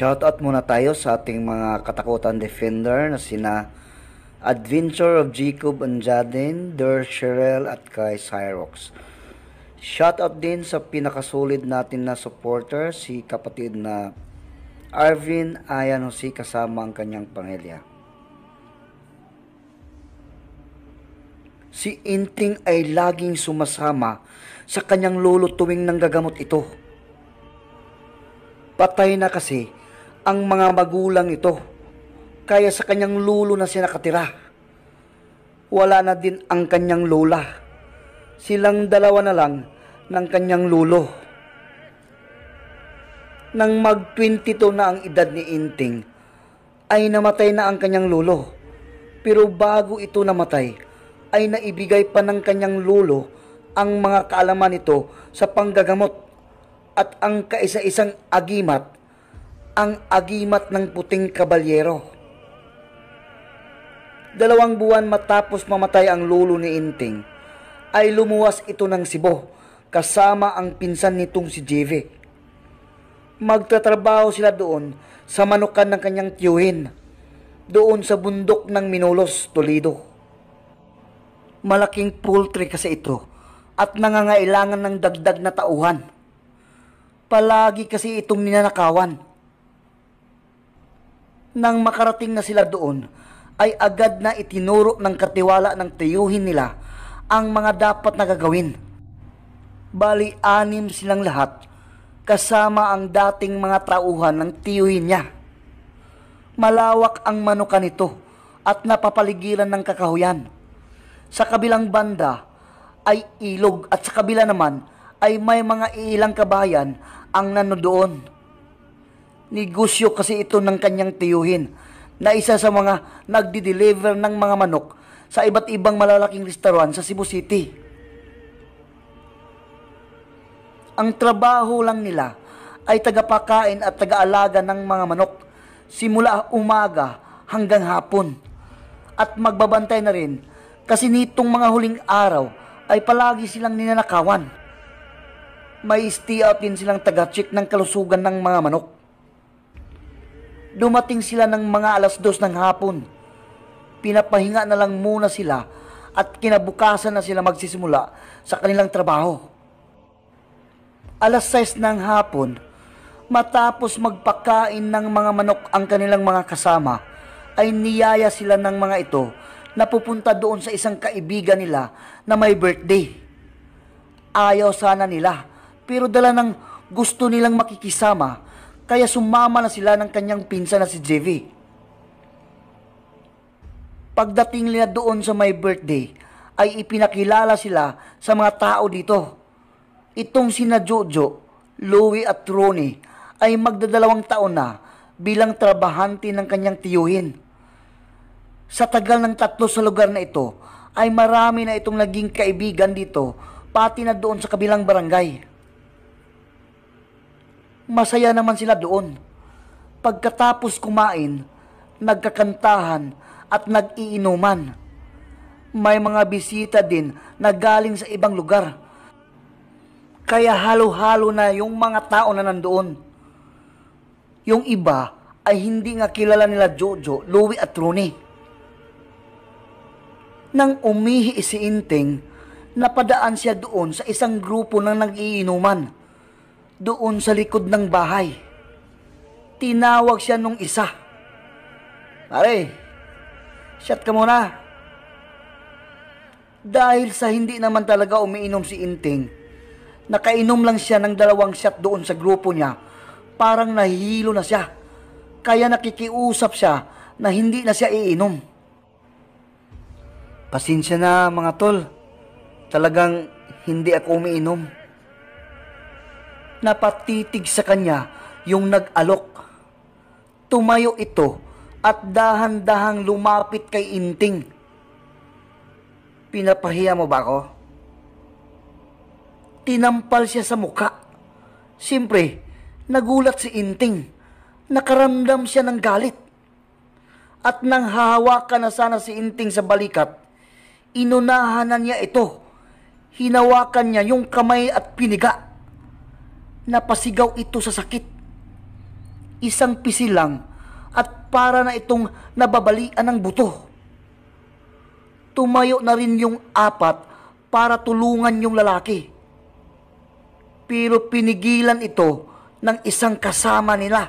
Shoutout muna tayo sa ating mga katakutan defender na sina Adventure of Jacob and Jaden, Der Sherelle at kay Cyrox. Shoutout din sa pinakasolid natin na supporter, si kapatid na Arvin Ayan si kasama ang kanyang pamilya. Si Inting ay laging sumasama sa kanyang lolo tuwing nanggagamot ito. Patay na kasi ang mga magulang ito kaya sa kanyang lulo na siya nakatira. Wala na din ang kanyang lola. Silang dalawa na lang ng kanyang lulo. Nang mag-22 na ang edad ni Inting, ay namatay na ang kanyang lulo. Pero bago ito namatay, ay naibigay pa ng kanyang lulo ang mga kaalaman nito sa panggagamot at ang kaisa-isang agimat ang agimat ng puting kabalyero. Dalawang buwan matapos mamatay ang lolo ni Inting, ay lumuwas ito ng Sibo kasama ang pinsan nitong si Jeve. Magtatrabaho sila doon sa manukan ng kanyang tiyuhin, doon sa bundok ng Minolos, Toledo. Malaking poultry kasi ito at nangangailangan ng dagdag na tauhan. Palagi kasi itong ninanakawan nang makarating na sila doon, ay agad na itinuro ng katiwala ng tiyuhin nila ang mga dapat na gagawin. Bali, anim silang lahat, kasama ang dating mga trauhan ng tiyuhin niya. Malawak ang manuka nito at napapaligiran ng kakahuyan. Sa kabilang banda ay ilog at sa kabila naman ay may mga ilang kabayan ang nanodoon. doon Negosyo kasi ito ng kanyang tiyuhin na isa sa mga nagdi-deliver ng mga manok sa iba't ibang malalaking restaurant sa Cebu City. Ang trabaho lang nila ay tagapakain at tagaalaga ng mga manok simula umaga hanggang hapon. At magbabantay na rin kasi nitong mga huling araw ay palagi silang ninanakawan. May stay out din silang taga-check ng kalusugan ng mga manok. Dumating sila ng mga alas dos ng hapon. Pinapahinga na lang muna sila at kinabukasan na sila magsisimula sa kanilang trabaho. Alas 6 ng hapon, matapos magpakain ng mga manok ang kanilang mga kasama, ay niyaya sila ng mga ito na pupunta doon sa isang kaibigan nila na may birthday. Ayaw sana nila, pero dala ng gusto nilang makikisama kaya sumama na sila ng kanyang pinsan na si JV. Pagdating nila doon sa my birthday, ay ipinakilala sila sa mga tao dito. Itong sina Jojo, Louie at Ronnie ay magdadalawang taon na bilang trabahante ng kanyang tiyuhin. Sa tagal ng tatlo sa lugar na ito, ay marami na itong naging kaibigan dito, pati na doon sa kabilang barangay. Masaya naman sila doon. Pagkatapos kumain, nagkakantahan at nag-iinuman. May mga bisita din na galing sa ibang lugar. Kaya halo-halo na yung mga tao na nandoon. Yung iba ay hindi nga kilala nila Jojo, Louie at Rooney. Nang umihi si Inting, napadaan siya doon sa isang grupo ng nag-iinuman doon sa likod ng bahay. Tinawag siya nung isa. Pare, shut ka muna. Dahil sa hindi naman talaga umiinom si Inting, nakainom lang siya ng dalawang shot doon sa grupo niya. Parang nahihilo na siya. Kaya nakikiusap siya na hindi na siya iinom. Pasensya na mga tol. Talagang hindi ako umiinom napatitig sa kanya yung nag-alok. Tumayo ito at dahan-dahang lumapit kay Inting. Pinapahiya mo ba ako? Tinampal siya sa muka. Siyempre, nagulat si Inting. Nakaramdam siya ng galit. At nang hahawakan na sana si Inting sa balikat, inunahan na niya ito. Hinawakan niya yung kamay at piniga napasigaw ito sa sakit. Isang pisi lang at para na itong nababalian ng buto. Tumayo na rin yung apat para tulungan yung lalaki. Pero pinigilan ito ng isang kasama nila.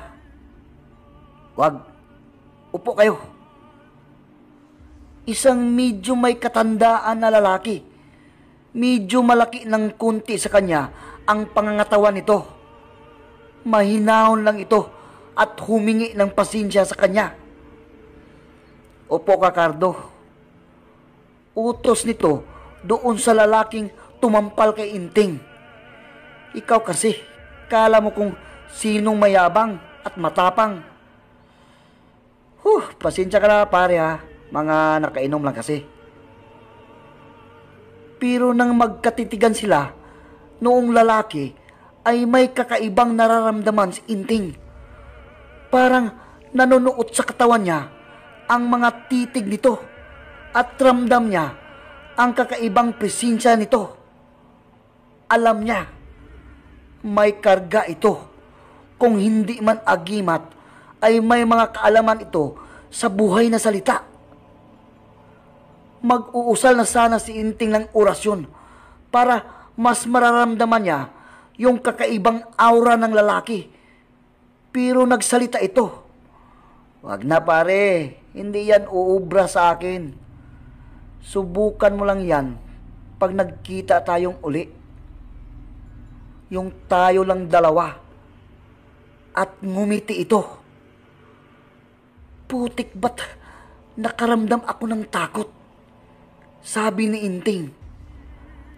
Wag, upo kayo. Isang medyo may katandaan na lalaki, medyo malaki ng kunti sa kanya ang pangangatawan nito. Mahinahon lang ito at humingi ng pasensya sa kanya. Opo, Kakardo. Utos nito doon sa lalaking tumampal kay Inting. Ikaw kasi, kala mo kung sinong mayabang at matapang. Huh, pasensya ka na pare ha. Mga nakainom lang kasi. Pero nang magkatitigan sila, noong lalaki ay may kakaibang nararamdaman si Inting. Parang nanonood sa katawan niya ang mga titig nito at ramdam niya ang kakaibang presensya nito. Alam niya, may karga ito. Kung hindi man agimat, ay may mga kaalaman ito sa buhay na salita. Mag-uusal na sana si Inting ng orasyon para mas mararamdaman niya yung kakaibang aura ng lalaki. Pero nagsalita ito. Wag na pare, hindi yan uubra sa akin. Subukan mo lang yan pag nagkita tayong uli. Yung tayo lang dalawa. At ngumiti ito. Putik ba't nakaramdam ako ng takot? Sabi ni Inting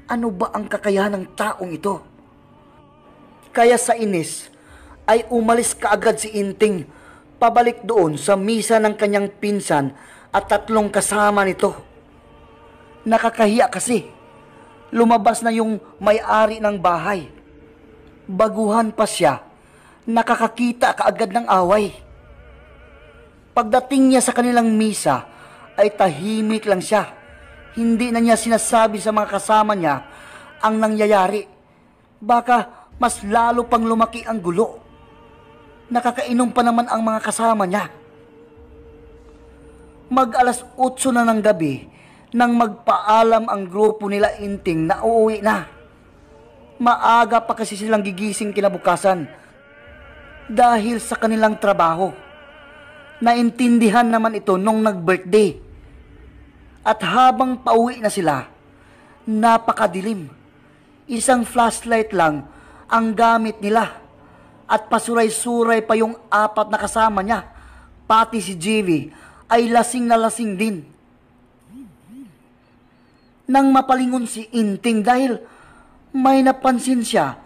ano ba ang kakayahan ng taong ito? Kaya sa inis ay umalis kaagad si Inting pabalik doon sa misa ng kanyang pinsan at tatlong kasama nito. Nakakahiya kasi. Lumabas na yung may-ari ng bahay. Baguhan pa siya, nakakakita kaagad ng away. Pagdating niya sa kanilang misa, ay tahimik lang siya hindi na niya sinasabi sa mga kasama niya ang nangyayari. Baka mas lalo pang lumaki ang gulo. Nakakainom pa naman ang mga kasama niya. Mag alas 8 na ng gabi nang magpaalam ang grupo nila Inting na uuwi na. Maaga pa kasi silang gigising kinabukasan dahil sa kanilang trabaho. Naintindihan naman ito nung nag-birthday. At habang pauwi na sila, napakadilim. Isang flashlight lang ang gamit nila. At pasuray-suray pa yung apat na kasama niya. Pati si JV ay lasing na lasing din. Nang mapalingon si Inting dahil may napansin siya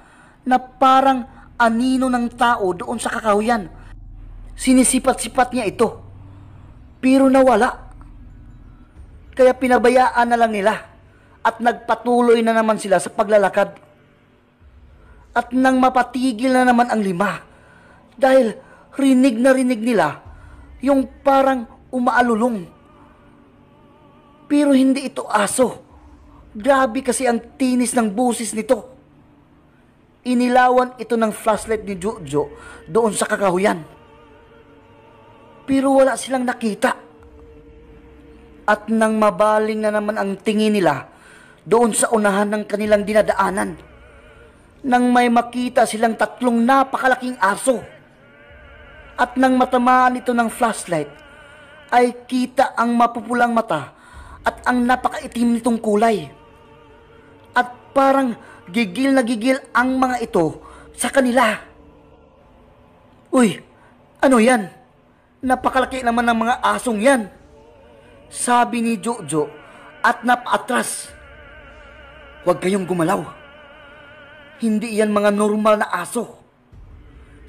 na parang anino ng tao doon sa kakahuyan. Sinisipat-sipat niya ito. Pero nawala. Kaya pinabayaan na lang nila at nagpatuloy na naman sila sa paglalakad. At nang mapatigil na naman ang lima dahil rinig na rinig nila yung parang umaalulong. Pero hindi ito aso. Grabe kasi ang tinis ng busis nito. Inilawan ito ng flashlight ni Jojo doon sa kakahuyan. Pero wala silang nakita at nang mabaling na naman ang tingin nila doon sa unahan ng kanilang dinadaanan nang may makita silang tatlong napakalaking aso. At nang matamaan ito ng flashlight, ay kita ang mapupulang mata at ang napakaitim nitong kulay. At parang gigil na gigil ang mga ito sa kanila. Uy, ano yan? Napakalaki naman ng mga asong yan. Sabi ni Jojo at napaatras. Huwag kayong gumalaw. Hindi yan mga normal na aso.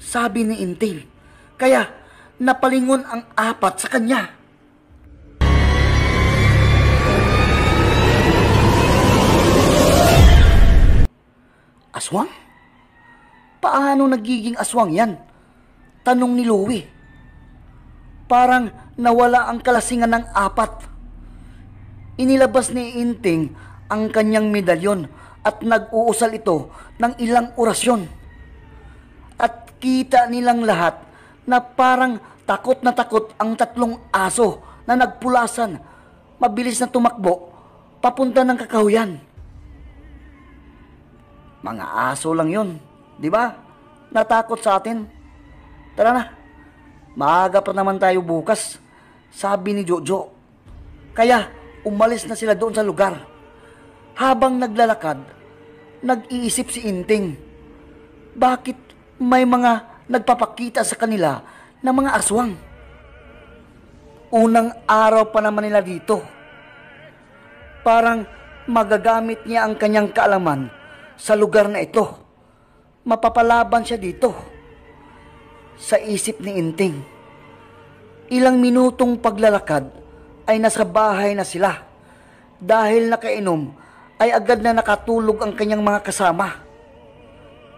Sabi ni Intel. Kaya napalingon ang apat sa kanya. Aswang? Paano nagiging aswang yan? Tanong ni Louie parang nawala ang kalasingan ng apat. Inilabas ni Inting ang kanyang medalyon at nag-uusal ito ng ilang orasyon. At kita nilang lahat na parang takot na takot ang tatlong aso na nagpulasan, mabilis na tumakbo, papunta ng kakahuyan. Mga aso lang yon, di ba? Natakot sa atin. Tara na. Maaga pa naman tayo bukas, sabi ni Jojo. Kaya umalis na sila doon sa lugar. Habang naglalakad, nag-iisip si Inting. Bakit may mga nagpapakita sa kanila na mga aswang? Unang araw pa naman nila dito. Parang magagamit niya ang kanyang kaalaman sa lugar na ito. Mapapalaban siya dito sa isip ni Inting. Ilang minutong paglalakad ay nasa bahay na sila. Dahil nakainom ay agad na nakatulog ang kanyang mga kasama.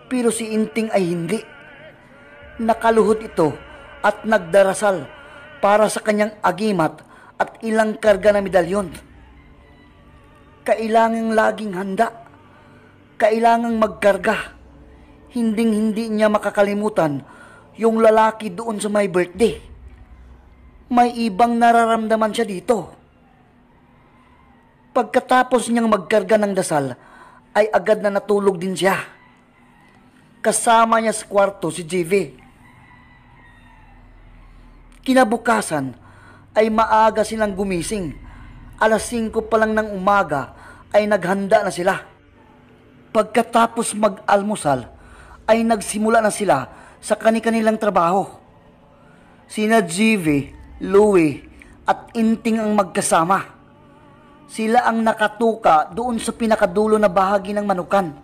Pero si Inting ay hindi. Nakaluhod ito at nagdarasal para sa kanyang agimat at ilang karga na medalyon. Kailangang laging handa. Kailangang magkarga. Hinding-hindi niya makakalimutan yung lalaki doon sa my birthday. May ibang nararamdaman siya dito. Pagkatapos niyang magkarga ng dasal, ay agad na natulog din siya. Kasama niya sa kwarto si JV. Kinabukasan ay maaga silang gumising. Alas 5 pa lang ng umaga ay naghanda na sila. Pagkatapos mag-almusal, ay nagsimula na sila sa kani-kanilang trabaho. Sina GV, Louie, at Inting ang magkasama. Sila ang nakatuka doon sa pinakadulo na bahagi ng manukan.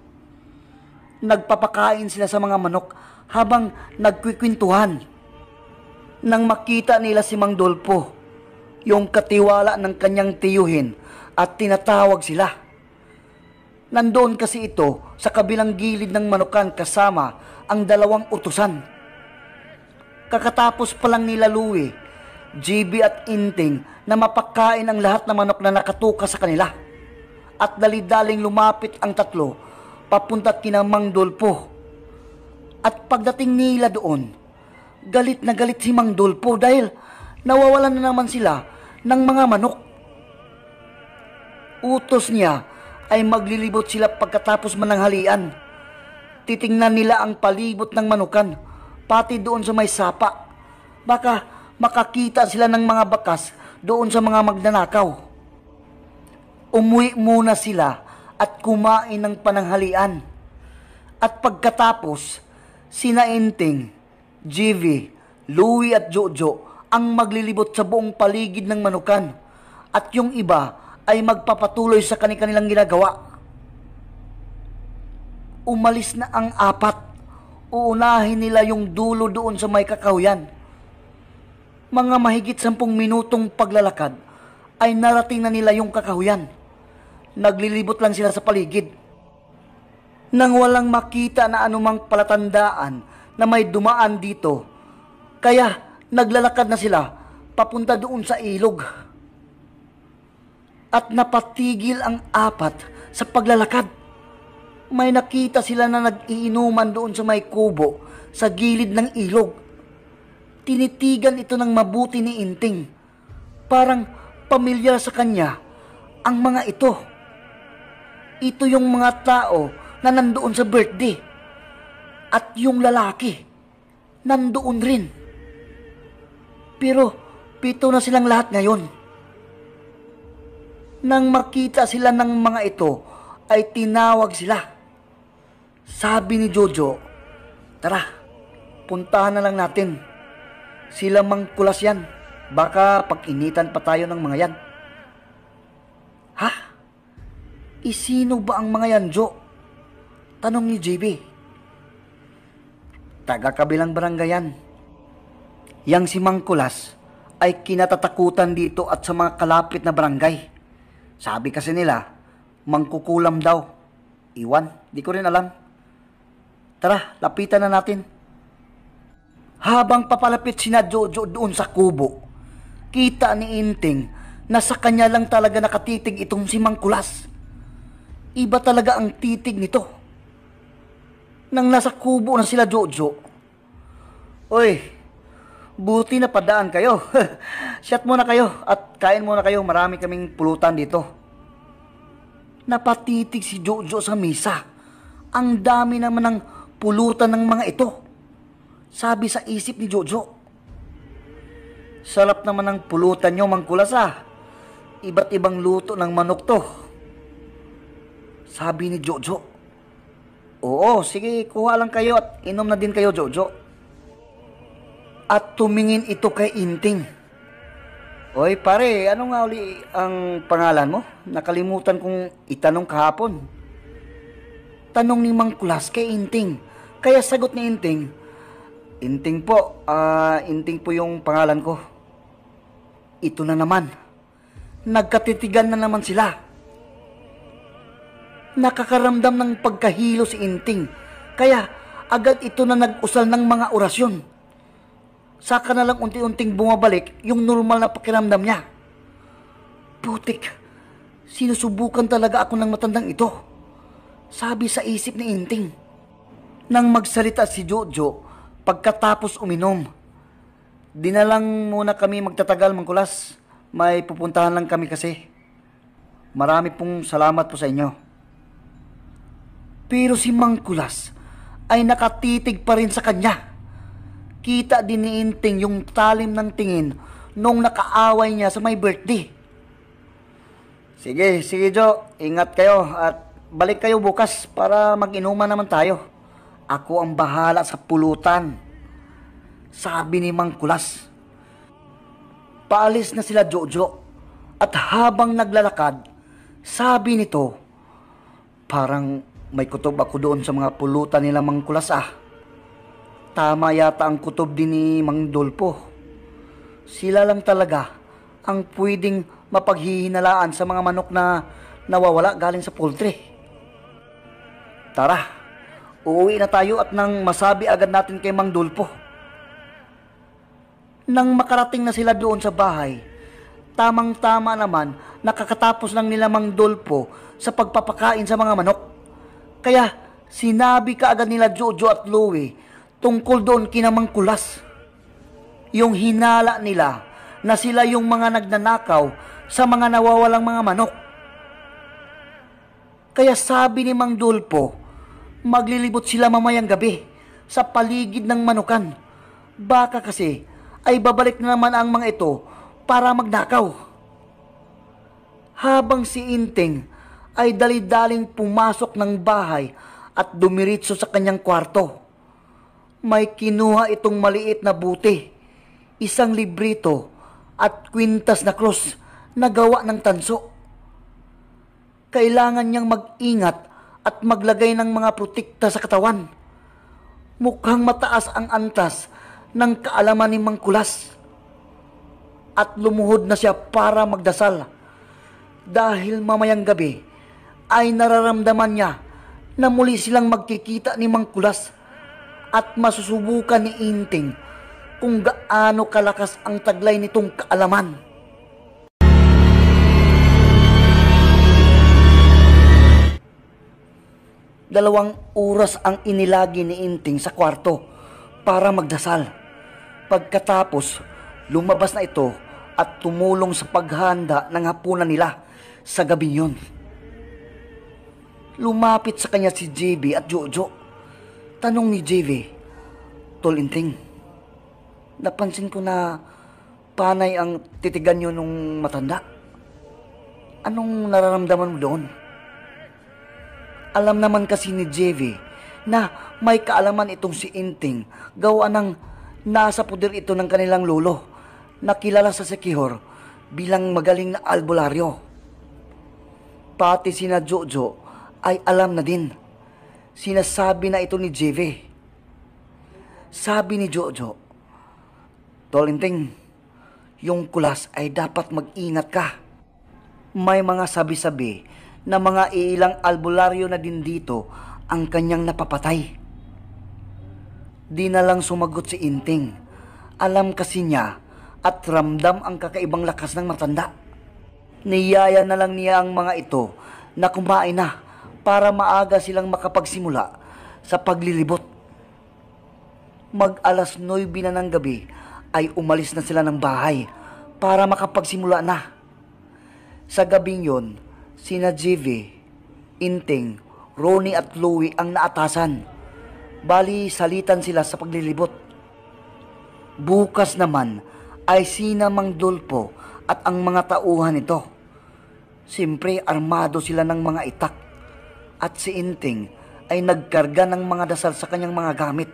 Nagpapakain sila sa mga manok habang nagkikwentuhan. Nang makita nila si Mang Dolpo, yung katiwala ng kanyang tiyuhin at tinatawag sila. Nandoon kasi ito sa kabilang gilid ng manukan kasama ang dalawang utusan. Kakatapos pa lang nila Louie, JB at Inting na mapakain ang lahat ng manok na nakatuka sa kanila. At dalidaling lumapit ang tatlo papunta kina Mang Dolpo. At pagdating nila doon, galit na galit si Mang Dolpo dahil nawawalan na naman sila ng mga manok. Utos niya ay maglilibot sila pagkatapos mananghalian. halian Titingnan nila ang palibot ng manukan, pati doon sa may sapa. Baka makakita sila ng mga bakas doon sa mga magnanakaw. Umuwi muna sila at kumain ng pananghalian. At pagkatapos, sina Inting, JV, Louie at Jojo ang maglilibot sa buong paligid ng manukan at yung iba ay magpapatuloy sa kanilang ginagawa umalis na ang apat. Uunahin nila yung dulo doon sa may kakawyan. Mga mahigit sampung minutong paglalakad ay narating na nila yung kakahuyan. Naglilibot lang sila sa paligid. Nang walang makita na anumang palatandaan na may dumaan dito, kaya naglalakad na sila papunta doon sa ilog. At napatigil ang apat sa paglalakad may nakita sila na nag-iinuman doon sa may kubo sa gilid ng ilog. Tinitigan ito ng mabuti ni Inting. Parang pamilyar sa kanya ang mga ito. Ito yung mga tao na nandoon sa birthday. At yung lalaki, nandoon rin. Pero pito na silang lahat ngayon. Nang makita sila ng mga ito, ay tinawag sila sabi ni Jojo, tara, puntahan na lang natin. Sila mang kulas yan. Baka pag-initan pa tayo ng mga yan. Ha? Isino eh, ba ang mga yan, Jo? Tanong ni JB. Taga kabilang barangay yan. Yang si Mang Kulas ay kinatatakutan dito at sa mga kalapit na barangay. Sabi kasi nila, mangkukulam daw. Iwan, di ko rin alam. Tara, lapitan na natin. Habang papalapit sina Jojo doon sa kubo, kita ni Inting na sa kanya lang talaga nakatitig itong si Mangkulas. Iba talaga ang titig nito. Nang nasa kubo na sila Jojo, Oy, buti na padaan kayo. Shot muna kayo at kain muna kayo. Marami kaming pulutan dito. Napatitig si Jojo sa misa. Ang dami naman ng pulutan ng mga ito. Sabi sa isip ni Jojo. Salap naman ang pulutan nyo, mangkulasa. Ah. Iba't ibang luto ng manok to. Sabi ni Jojo. Oo, sige, kuha lang kayo at inom na din kayo, Jojo. At tumingin ito kay Inting. Oy, pare, ano nga uli ang pangalan mo? Nakalimutan kong itanong kahapon. Tanong ni Mang Kulas kay Inting. Kaya sagot ni Inting, Inting po, uh, Inting po yung pangalan ko. Ito na naman. Nagkatitigan na naman sila. Nakakaramdam ng pagkahilo si Inting. Kaya agad ito na nag-usal ng mga orasyon. Saka na lang unti-unting bumabalik yung normal na pakiramdam niya. Putik, sinusubukan talaga ako ng matandang ito. Sabi sa isip ni Inting nang magsalita si Jojo pagkatapos uminom. Dinalang muna kami magtatagal mangkulas. May pupuntahan lang kami kasi. Marami pong salamat po sa inyo. Pero si Mangkulas ay nakatitig pa rin sa kanya. Kita din ni yung talim ng tingin nung nakaaway niya sa may birthday. Sige, sige Jo, ingat kayo at balik kayo bukas para mag-inuman naman tayo. Ako ang bahala sa pulutan. Sabi ni Mang Kulas. Paalis na sila Jojo at habang naglalakad, sabi nito, parang may kutob ako doon sa mga pulutan nila Mang Kulas ah. Tama yata ang kutob din ni Mang Dolpo. Sila lang talaga ang pwedeng mapaghihinalaan sa mga manok na nawawala galing sa poultry. Tara! Uuwi na tayo at nang masabi agad natin kay Mang Dulpo. Nang makarating na sila doon sa bahay, tamang-tama naman nakakatapos lang nila Mang Dulpo sa pagpapakain sa mga manok. Kaya sinabi ka agad nila Jojo at Louie tungkol doon kinamang kulas. Yung hinala nila na sila yung mga nagnanakaw sa mga nawawalang mga manok. Kaya sabi ni Mang Dulpo, Maglilibot sila mamayang gabi sa paligid ng manukan. Baka kasi ay babalik na naman ang mga ito para magnakaw. Habang si Inting ay dalidaling pumasok ng bahay at dumiritso sa kanyang kwarto. May kinuha itong maliit na buti, isang librito at kwintas na krus na gawa ng tanso. Kailangan niyang mag-ingat at maglagay ng mga protekta sa katawan. Mukhang mataas ang antas ng kaalaman ni Mangkulas. At lumuhod na siya para magdasal dahil mamayang gabi ay nararamdaman niya na muli silang magkikita ni Mangkulas at masusubukan ni Inting kung gaano kalakas ang taglay nitong kaalaman. Dalawang oras ang inilagi ni Inting sa kwarto para magdasal. Pagkatapos, lumabas na ito at tumulong sa paghanda ng hapunan nila sa gabi yun. Lumapit sa kanya si JB at Jojo. Tanong ni JB, Tol Inting, napansin ko na panay ang titigan nyo nung matanda. Anong nararamdaman mo doon? Alam naman kasi ni JV na may kaalaman itong si Inting gawa ng nasa puder ito ng kanilang lolo na kilala sa Sekihor bilang magaling na albularyo. Pati sina Jojo ay alam na din. Sinasabi na ito ni JV. Sabi ni Jojo, Tolinting, yung kulas ay dapat mag-ingat ka. May mga sabi-sabi na mga ilang albularyo na din dito ang kanyang napapatay. Di na lang sumagot si Inting. Alam kasi niya at ramdam ang kakaibang lakas ng matanda. Niyaya na lang niya ang mga ito na kumain na para maaga silang makapagsimula sa paglilibot. Mag alas 9 na ng gabi ay umalis na sila ng bahay para makapagsimula na. Sa gabing yon, Sina JV, Inting, Ronnie at Louie ang naatasan. Bali, salitan sila sa paglilibot. Bukas naman ay sina Mang Dulpo at ang mga tauhan nito. Siyempre, armado sila ng mga itak. At si Inting ay nagkarga ng mga dasal sa kanyang mga gamit.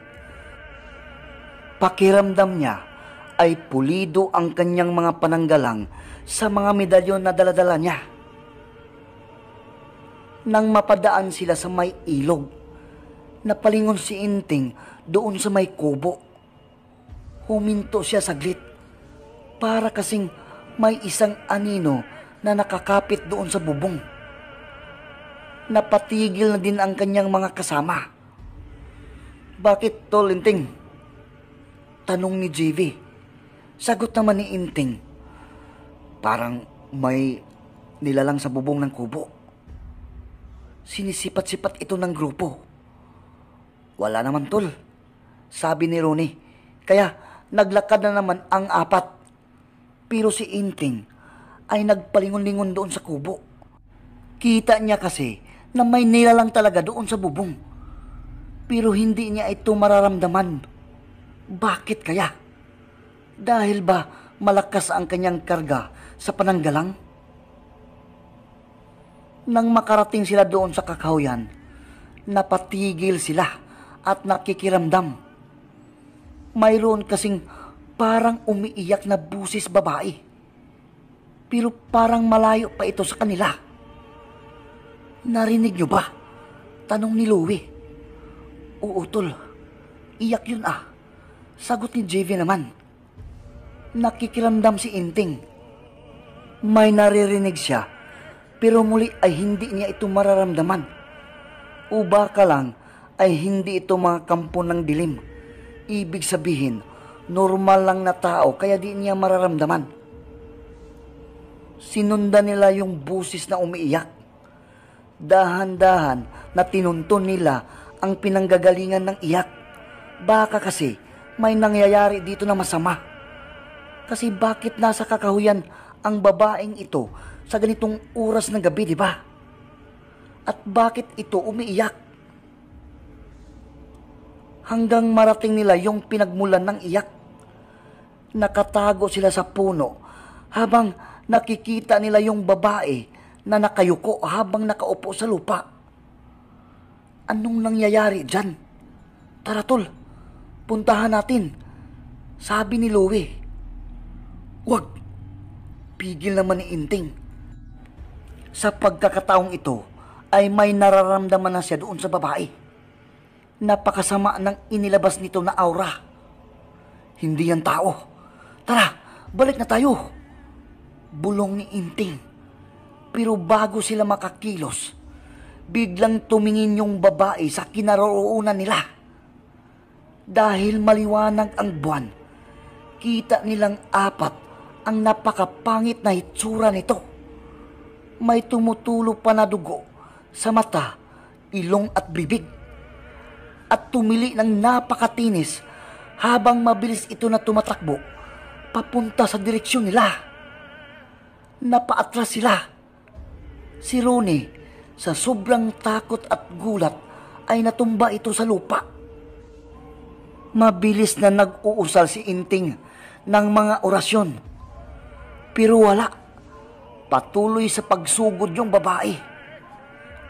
Pakiramdam niya, ay pulido ang kanyang mga pananggalang sa mga medalyon na daladala niya nang mapadaan sila sa may ilog. Napalingon si Inting doon sa may kubo. Huminto siya saglit para kasing may isang anino na nakakapit doon sa bubong. Napatigil na din ang kanyang mga kasama. Bakit tol Inting? Tanong ni JV. Sagot naman ni Inting. Parang may nilalang sa bubong ng kubo. Sinisipat-sipat ito ng grupo. Wala naman tol, sabi ni Rooney. Kaya naglakad na naman ang apat. Pero si Inting ay nagpalingon-lingon doon sa kubo. Kita niya kasi na may nila lang talaga doon sa bubong. Pero hindi niya ito mararamdaman. Bakit kaya? Dahil ba malakas ang kanyang karga sa pananggalang? Nang makarating sila doon sa kakahuyan, napatigil sila at nakikiramdam. Mayroon kasing parang umiiyak na busis babae. Pero parang malayo pa ito sa kanila. Narinig nyo ba? Tanong ni Louie. Oo, tol. Iyak yun ah. Sagot ni JV naman. Nakikiramdam si Inting. May naririnig siya pero muli ay hindi niya ito mararamdaman. O baka lang ay hindi ito mga kampo ng dilim. Ibig sabihin, normal lang na tao kaya di niya mararamdaman. Sinundan nila yung busis na umiiyak. Dahan-dahan na tinunton nila ang pinanggagalingan ng iyak. Baka kasi may nangyayari dito na masama. Kasi bakit nasa kakahuyan ang babaeng ito sa ganitong oras ng gabi, di ba? At bakit ito umiiyak? Hanggang marating nila yung pinagmulan ng iyak. Nakatago sila sa puno habang nakikita nila yung babae na nakayuko habang nakaupo sa lupa. Anong nangyayari dyan? Tara tol, puntahan natin. Sabi ni Louie. Wag! Pigil naman ni Inting sa pagkakataong ito ay may nararamdaman na siya doon sa babae. Napakasama ng inilabas nito na aura. Hindi yan tao. Tara, balik na tayo. Bulong ni Inting. Pero bago sila makakilos, biglang tumingin yung babae sa kinaroonan nila. Dahil maliwanag ang buwan, kita nilang apat ang napakapangit na hitsura nito may tumutulo pa na dugo sa mata, ilong at bibig. At tumili ng napakatinis habang mabilis ito na tumatakbo papunta sa direksyon nila. Napaatras sila. Si Rooney, sa sobrang takot at gulat, ay natumba ito sa lupa. Mabilis na nag-uusal si Inting ng mga orasyon. Pero wala patuloy sa pagsugod yung babae.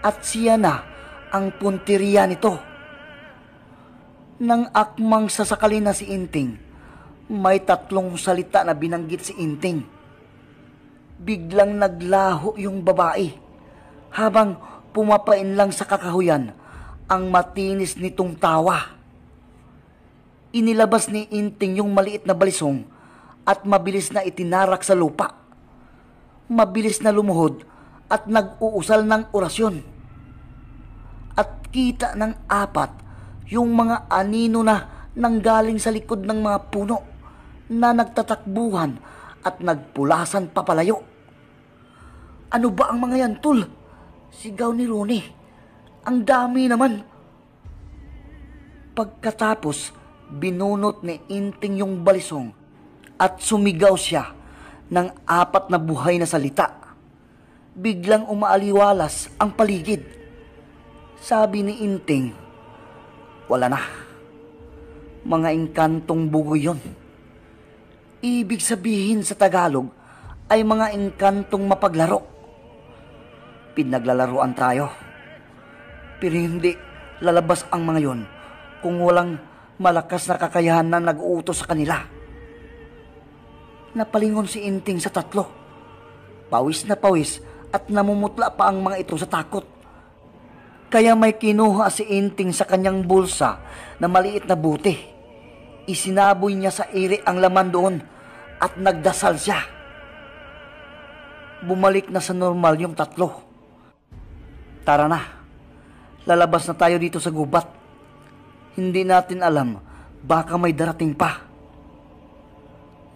At siya na ang punteriya nito. Nang akmang sasakali na si Inting, may tatlong salita na binanggit si Inting. Biglang naglaho yung babae habang pumapain lang sa kakahuyan ang matinis nitong tawa. Inilabas ni Inting yung maliit na balisong at mabilis na itinarak sa lupa mabilis na lumuhod at nag-uusal ng orasyon. At kita ng apat yung mga anino na nanggaling sa likod ng mga puno na nagtatakbuhan at nagpulasan papalayo. Ano ba ang mga yan, Tul? Sigaw ni Rony. Ang dami naman. Pagkatapos, binunot ni Inting yung balisong at sumigaw siya ng apat na buhay na salita. Biglang umaaliwalas ang paligid. Sabi ni Inting, wala na. Mga engkantong bugoy yon. Ibig sabihin sa Tagalog ay mga engkantong mapaglaro. Pinaglalaroan tayo. Pero hindi lalabas ang mga yon kung walang malakas na kakayahan na nag-uutos sa kanila napalingon si Inting sa tatlo. Pawis na pawis at namumutla pa ang mga ito sa takot. Kaya may kinuha si Inting sa kanyang bulsa na maliit na buti. Isinaboy niya sa iri ang laman doon at nagdasal siya. Bumalik na sa normal yung tatlo. Tara na, lalabas na tayo dito sa gubat. Hindi natin alam, baka may darating pa.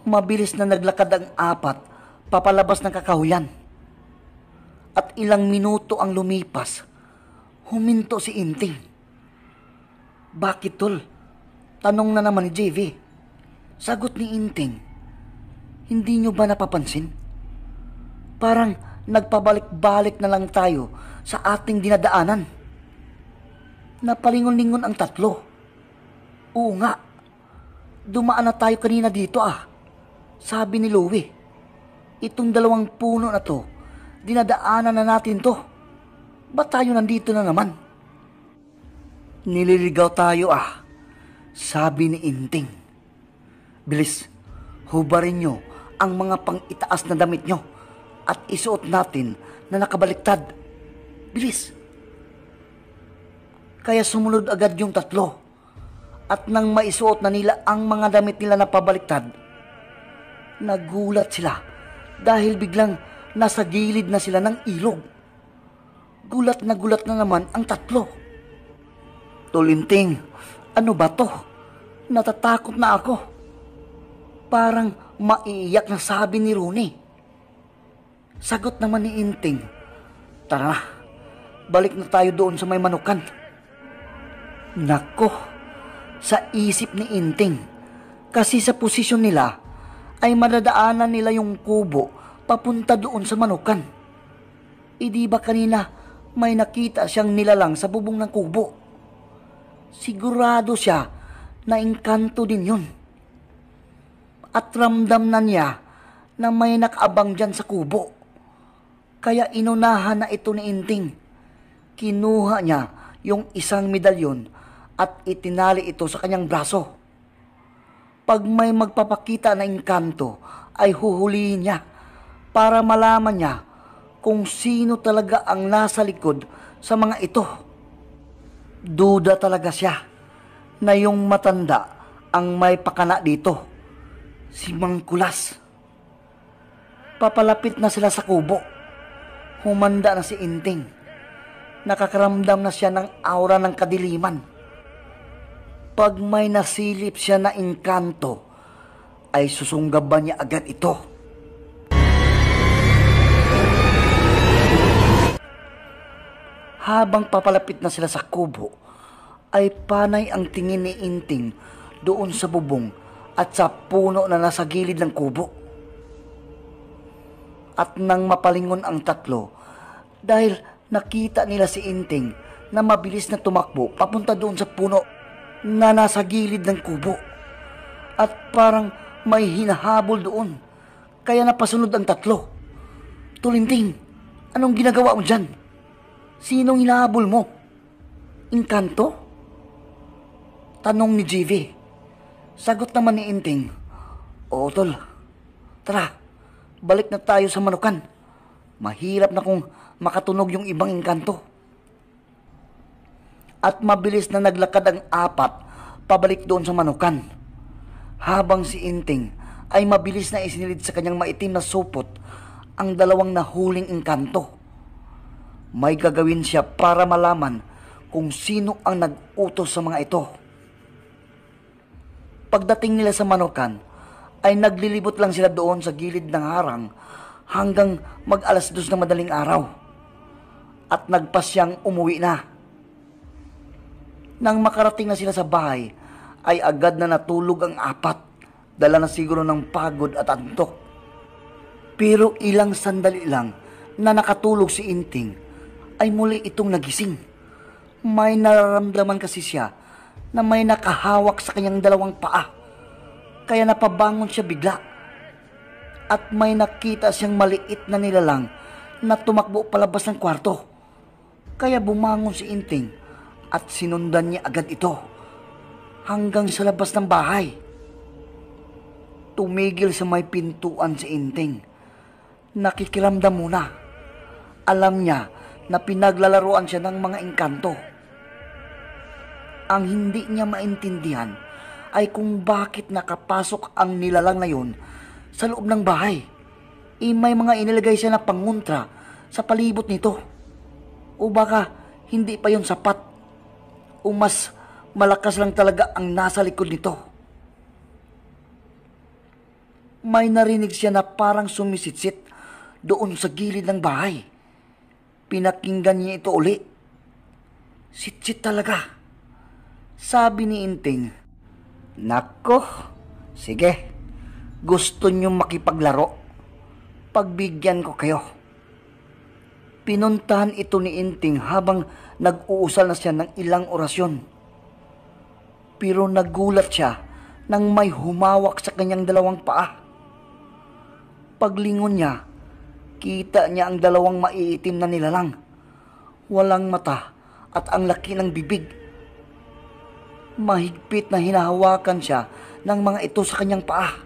Mabilis na naglakad ang apat papalabas ng kakahuyan. At ilang minuto ang lumipas, huminto si Inting. Bakit tol? Tanong na naman ni JV. Sagot ni Inting, hindi nyo ba napapansin? Parang nagpabalik-balik na lang tayo sa ating dinadaanan. Napalingon-lingon ang tatlo. Oo nga, dumaan na tayo kanina dito ah. Sabi ni Louie, itong dalawang puno na to, dinadaanan na natin to. Ba't tayo nandito na naman? Nililigaw tayo ah, sabi ni Inting. Bilis, hubarin nyo ang mga pangitaas na damit nyo at isuot natin na nakabaliktad. Bilis! Kaya sumunod agad yung tatlo. At nang maisuot na nila ang mga damit nila na pabaliktad, Nagulat sila dahil biglang nasa gilid na sila ng ilog. Gulat na gulat na naman ang tatlo. Tulinting, ano ba to? Natatakot na ako. Parang maiiyak na sabi ni Rooney. Sagot naman ni Inting, Tara na, balik na tayo doon sa may manukan. Nako, sa isip ni Inting, kasi sa posisyon nila, ay madadaanan nila yung kubo papunta doon sa manukan. Idi e ba kanina may nakita siyang nilalang sa bubong ng kubo? Sigurado siya na engkanto din yun. At ramdam na niya na may nakaabang dyan sa kubo. Kaya inunahan na ito ni Inting. Kinuha niya yung isang medalyon at itinali ito sa kanyang braso. Pag may magpapakita na inkanto, ay huhulihin niya para malaman niya kung sino talaga ang nasa likod sa mga ito. Duda talaga siya na yung matanda ang may pakana dito, si Mangkulas. Papalapit na sila sa kubo. Humanda na si Inting. Nakakaramdam na siya ng aura ng kadiliman. Pag may nasilip siya na inkanto, ay susunggaban niya agad ito? Habang papalapit na sila sa kubo, ay panay ang tingin ni Inting doon sa bubong at sa puno na nasa gilid ng kubo. At nang mapalingon ang tatlo, dahil nakita nila si Inting na mabilis na tumakbo papunta doon sa puno na nasa gilid ng kubo at parang may hinahabol doon. Kaya napasunod ang tatlo. Tulinting, anong ginagawa mo dyan? Sinong hinahabol mo? Inkanto? Tanong ni JV. Sagot naman ni Inting. Oo, tol. Tara, balik na tayo sa manukan. Mahirap na kung makatunog yung ibang inkanto at mabilis na naglakad ang apat pabalik doon sa manukan. Habang si Inting ay mabilis na isinilid sa kanyang maitim na supot ang dalawang nahuling inkanto. May gagawin siya para malaman kung sino ang nag-utos sa mga ito. Pagdating nila sa manukan, ay naglilibot lang sila doon sa gilid ng harang hanggang mag alas dos ng madaling araw. At nagpasyang umuwi na. Nang makarating na sila sa bahay, ay agad na natulog ang apat, dala na siguro ng pagod at antok. Pero ilang sandali lang na nakatulog si Inting, ay muli itong nagising. May nararamdaman kasi siya na may nakahawak sa kanyang dalawang paa. Kaya napabangon siya bigla. At may nakita siyang maliit na nilalang na tumakbo palabas ng kwarto. Kaya bumangon si Inting at sinundan niya agad ito hanggang sa labas ng bahay. Tumigil sa may pintuan si Inting. Nakikiramdam muna. Alam niya na pinaglalaroan siya ng mga engkanto. Ang hindi niya maintindihan ay kung bakit nakapasok ang nilalang na yun sa loob ng bahay. E may mga inilagay siya na panguntra sa palibot nito. O baka hindi pa yon sapat o mas malakas lang talaga ang nasa likod nito. May narinig siya na parang sumisitsit doon sa gilid ng bahay. Pinakinggan niya ito uli. Sitsit talaga. Sabi ni Inting, Nako, sige, gusto niyo makipaglaro. Pagbigyan ko kayo. Pinuntahan ito ni Inting habang nag-uusal na siya ng ilang orasyon. Pero nagulat siya nang may humawak sa kanyang dalawang paa. Paglingon niya, kita niya ang dalawang maiitim na nilalang. Walang mata at ang laki ng bibig. Mahigpit na hinahawakan siya ng mga ito sa kanyang paa.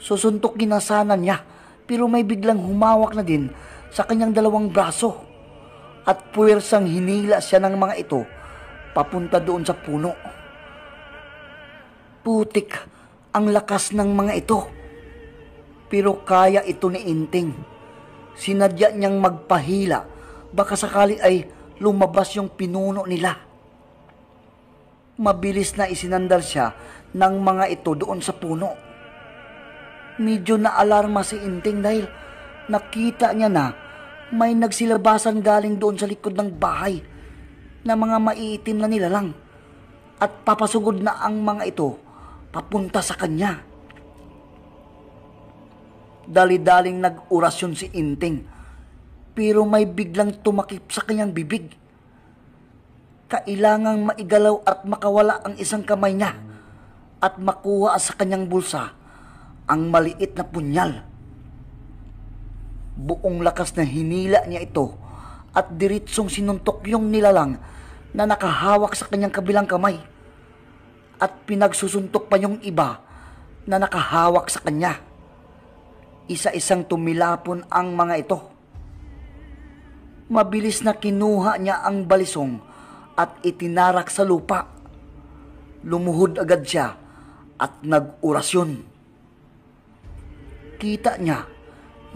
Susuntok niya sana niya pero may biglang humawak na din sa kanyang dalawang braso at puwersang hinila siya ng mga ito papunta doon sa puno. Putik ang lakas ng mga ito. Pero kaya ito ni Inting. Sinadya niyang magpahila baka sakali ay lumabas yung pinuno nila. Mabilis na isinandal siya ng mga ito doon sa puno. Medyo naalarma si Inting dahil nakita niya na may nagsilabasan galing doon sa likod ng bahay na mga maiitim na nilalang at papasugod na ang mga ito papunta sa kanya. Dali-daling nag-orasyon si Inting pero may biglang tumakip sa kanyang bibig. Kailangang maigalaw at makawala ang isang kamay niya at makuha sa kanyang bulsa ang maliit na punyal. Buong lakas na hinila niya ito at diritsong sinuntok yung nilalang na nakahawak sa kanyang kabilang kamay at pinagsusuntok pa yung iba na nakahawak sa kanya. Isa-isang tumilapon ang mga ito. Mabilis na kinuha niya ang balisong at itinarak sa lupa. Lumuhod agad siya at nag-orasyon. Kita niya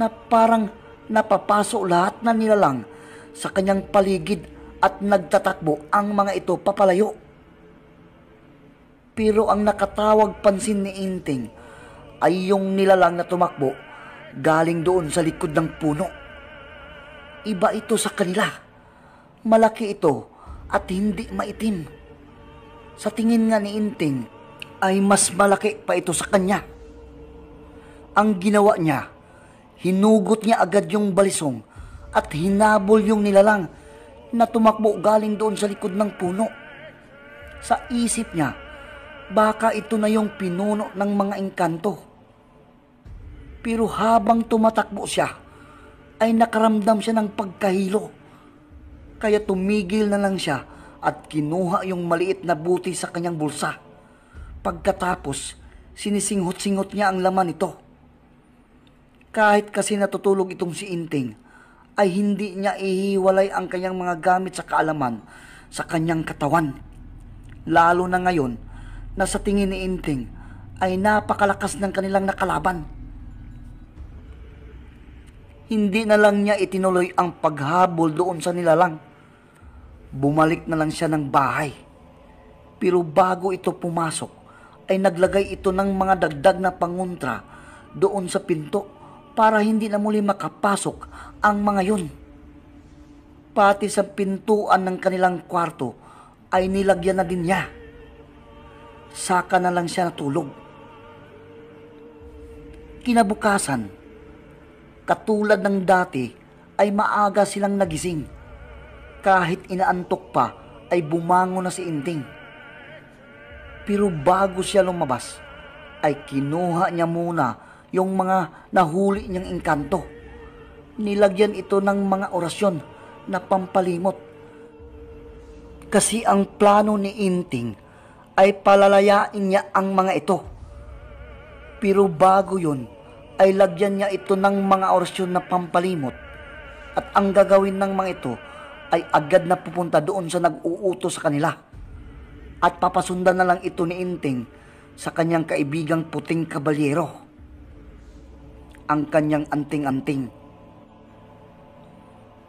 na parang napapaso lahat na nilalang sa kanyang paligid at nagtatakbo ang mga ito papalayo. Pero ang nakatawag pansin ni Inting ay yung nilalang na tumakbo galing doon sa likod ng puno. Iba ito sa kanila. Malaki ito at hindi maitim. Sa tingin nga ni Inting ay mas malaki pa ito sa kanya. Ang ginawa niya Hinugot niya agad yung balisong at hinabol yung nilalang na tumakbo galing doon sa likod ng puno. Sa isip niya, baka ito na yung pinuno ng mga engkanto. Pero habang tumatakbo siya, ay nakaramdam siya ng pagkahilo. Kaya tumigil na lang siya at kinuha yung maliit na buti sa kanyang bulsa. Pagkatapos, sinisinghot-singhot niya ang laman nito kahit kasi natutulog itong si Inting, ay hindi niya ihiwalay ang kanyang mga gamit sa kaalaman sa kanyang katawan. Lalo na ngayon na sa tingin ni Inting ay napakalakas ng kanilang nakalaban. Hindi na lang niya itinuloy ang paghabol doon sa nilalang. Bumalik na lang siya ng bahay. Pero bago ito pumasok, ay naglagay ito ng mga dagdag na pangontra doon sa pinto para hindi na muli makapasok ang mga yun. Pati sa pintuan ng kanilang kwarto ay nilagyan na din niya. Saka na lang siya natulog. Kinabukasan, katulad ng dati ay maaga silang nagising. Kahit inaantok pa ay bumango na si Inting. Pero bago siya lumabas, ay kinuha niya muna yung mga nahuli niyang engkanto. Nilagyan ito ng mga orasyon na pampalimot. Kasi ang plano ni Inting ay palalayain niya ang mga ito. Pero bago yun, ay lagyan niya ito ng mga orasyon na pampalimot. At ang gagawin ng mga ito ay agad na pupunta doon sa nag-uuto sa kanila. At papasundan na lang ito ni Inting sa kanyang kaibigang puting kabalyero ang kanyang anting-anting.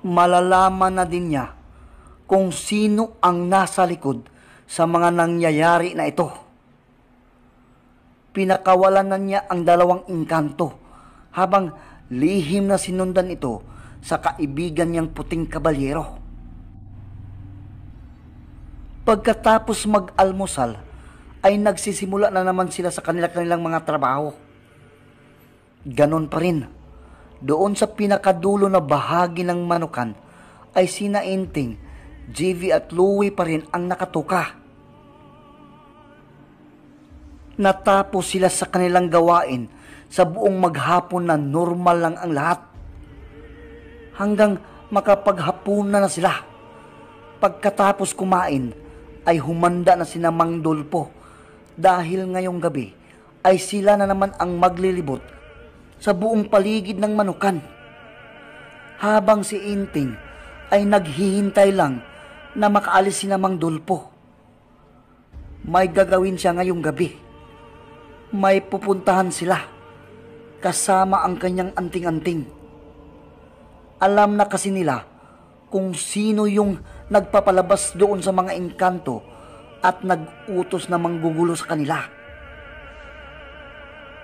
Malalaman na din niya kung sino ang nasa likod sa mga nangyayari na ito. Pinakawalan na niya ang dalawang inkanto habang lihim na sinundan ito sa kaibigan niyang puting kabalyero. Pagkatapos mag-almusal, ay nagsisimula na naman sila sa kanila-kanilang mga trabaho. Ganon pa rin. Doon sa pinakadulo na bahagi ng manukan ay sina Inting, JV at Louie pa rin ang nakatuka. Natapos sila sa kanilang gawain sa buong maghapon na normal lang ang lahat. Hanggang makapaghapon na na sila. Pagkatapos kumain ay humanda na sina Mang Dolpo dahil ngayong gabi ay sila na naman ang maglilibot sa buong paligid ng manukan. Habang si Inting ay naghihintay lang na makaalis si Namang Dulpo. May gagawin siya ngayong gabi. May pupuntahan sila kasama ang kanyang anting-anting. Alam na kasi nila kung sino yung nagpapalabas doon sa mga engkanto at nag-utos na manggugulo sa kanila.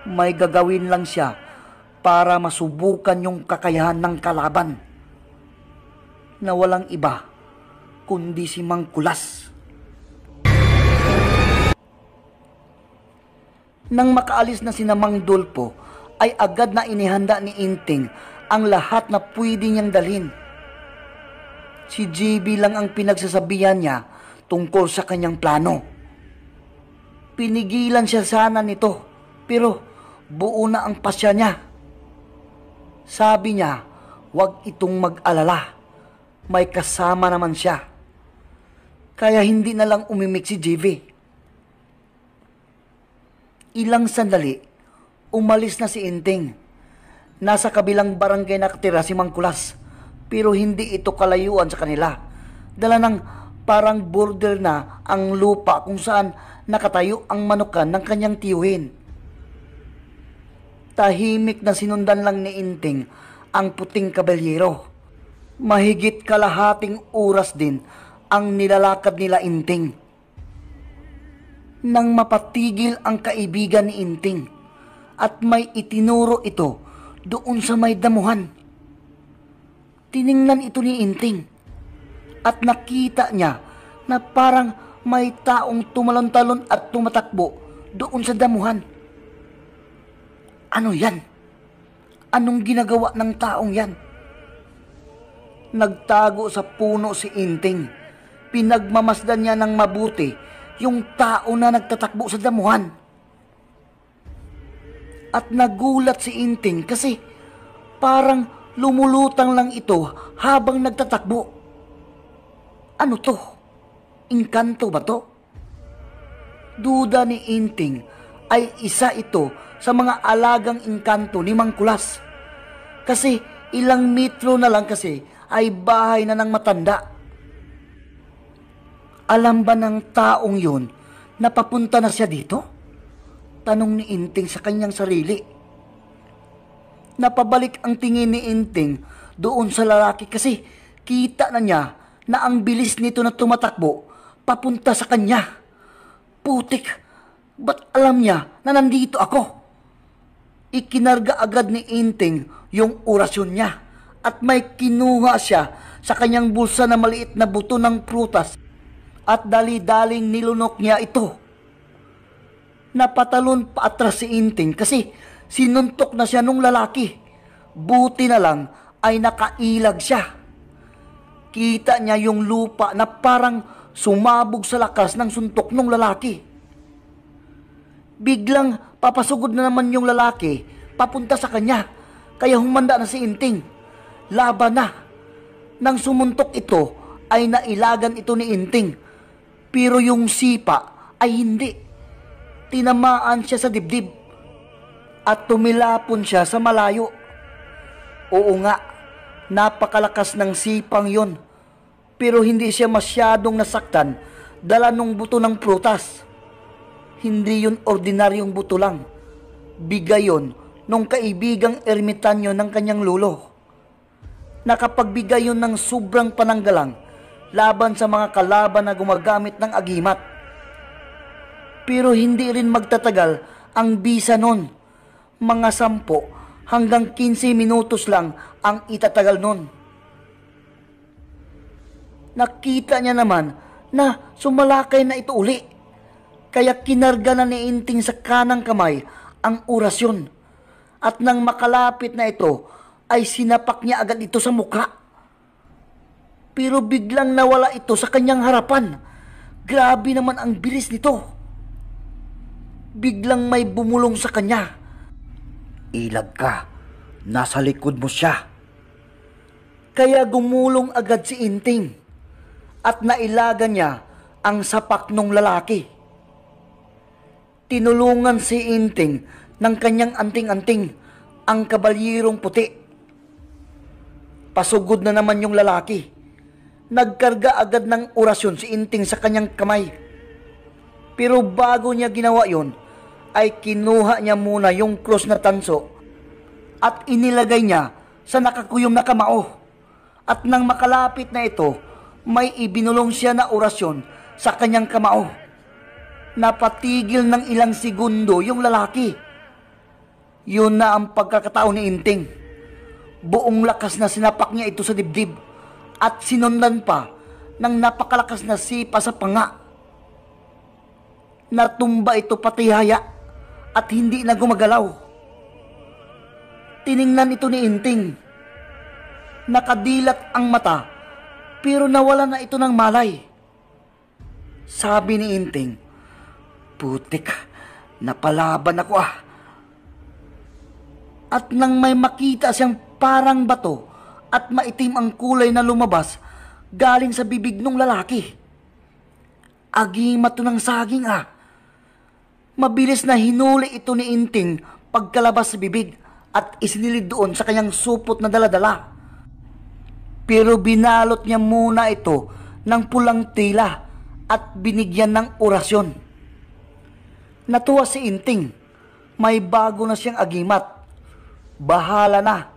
May gagawin lang siya para masubukan yung kakayahan ng kalaban na walang iba kundi si Mangkulas. Nang makaalis na si Namang Dulpo, ay agad na inihanda ni Inting ang lahat na pwede niyang dalhin. Si JB lang ang pinagsasabihan niya tungkol sa kanyang plano. Pinigilan siya sana nito, pero buo na ang pasya niya sabi niya, huwag itong mag-alala. May kasama naman siya. Kaya hindi na lang umimik si JV. Ilang sandali, umalis na si Inting. Nasa kabilang barangay nakatira si Mangkulas. Pero hindi ito kalayuan sa kanila. Dala ng parang border na ang lupa kung saan nakatayo ang manukan ng kanyang tiyuhin. Tahimik na sinundan lang ni Inting ang puting kabalyero. Mahigit kalahating oras din ang nilalakad nila Inting. Nang mapatigil ang kaibigan ni Inting at may itinuro ito doon sa may damuhan. Tiningnan ito ni Inting at nakita niya na parang may taong tumalon-talon at tumatakbo doon sa damuhan. Ano yan? Anong ginagawa ng taong yan? Nagtago sa puno si Inting. Pinagmamasdan niya ng mabuti yung tao na nagtatakbo sa damuhan. At nagulat si Inting kasi parang lumulutang lang ito habang nagtatakbo. Ano to? Inkanto ba to? Duda ni Inting ay isa ito sa mga alagang inkanto ni Mangkulas. Kasi ilang metro na lang kasi ay bahay na ng matanda. Alam ba ng taong yun na papunta na siya dito? Tanong ni Inting sa kanyang sarili. Napabalik ang tingin ni Inting doon sa lalaki kasi kita na niya na ang bilis nito na tumatakbo papunta sa kanya. Putik, ba't alam niya na nandito ako? ikinarga agad ni Inting yung orasyon niya at may kinuha siya sa kanyang bulsa na maliit na buto ng prutas at dali-daling nilunok niya ito. Napatalon pa atras si Inting kasi sinuntok na siya nung lalaki. Buti na lang ay nakailag siya. Kita niya yung lupa na parang sumabog sa lakas ng suntok ng lalaki. Biglang Papasugod na naman yung lalaki papunta sa kanya. Kaya humanda na si Inting. Laban na. Nang sumuntok ito, ay nailagan ito ni Inting. Pero yung sipa ay hindi. Tinamaan siya sa dibdib. At tumilapon siya sa malayo. Oo nga, napakalakas ng sipang yon. Pero hindi siya masyadong nasaktan dala nung buto ng prutas. Hindi yun ordinaryong buto lang. Bigay yun nung kaibigang ermitanyo ng kanyang lolo. Nakapagbigay yun ng sobrang pananggalang laban sa mga kalaban na gumagamit ng agimat. Pero hindi rin magtatagal ang bisa nun. Mga sampo hanggang 15 minutos lang ang itatagal nun. Nakita niya naman na sumalakay na ito uli. Kaya kinarga na ni Inting sa kanang kamay ang orasyon. At nang makalapit na ito, ay sinapak niya agad ito sa mukha. Pero biglang nawala ito sa kanyang harapan. Grabe naman ang bilis nito. Biglang may bumulong sa kanya. Ilag ka. Nasa likod mo siya. Kaya gumulong agad si Inting at nailagan niya ang sapak ng lalaki tinulungan si Inting ng kanyang anting-anting ang kabalyerong puti. Pasugod na naman yung lalaki. Nagkarga agad ng orasyon si Inting sa kanyang kamay. Pero bago niya ginawa yon, ay kinuha niya muna yung cross na tanso at inilagay niya sa nakakuyom na kamao. At nang makalapit na ito, may ibinulong siya na orasyon sa kanyang kamao napatigil ng ilang segundo yung lalaki. Yun na ang pagkakataon ni Inting. Buong lakas na sinapak niya ito sa dibdib at sinundan pa ng napakalakas na sipa sa panga. Natumba ito pati haya at hindi na gumagalaw. Tiningnan ito ni Inting. Nakadilat ang mata pero nawala na ito ng malay. Sabi ni Inting, Putik, napalaban ako ah. At nang may makita siyang parang bato at maitim ang kulay na lumabas galing sa bibig ng lalaki. Agimato ng saging ah. Mabilis na hinuli ito ni Inting pagkalabas sa bibig at isinilid doon sa kanyang supot na daladala. Pero binalot niya muna ito ng pulang tila at binigyan ng orasyon. Natuwa si Inting. May bago na siyang agimat. Bahala na.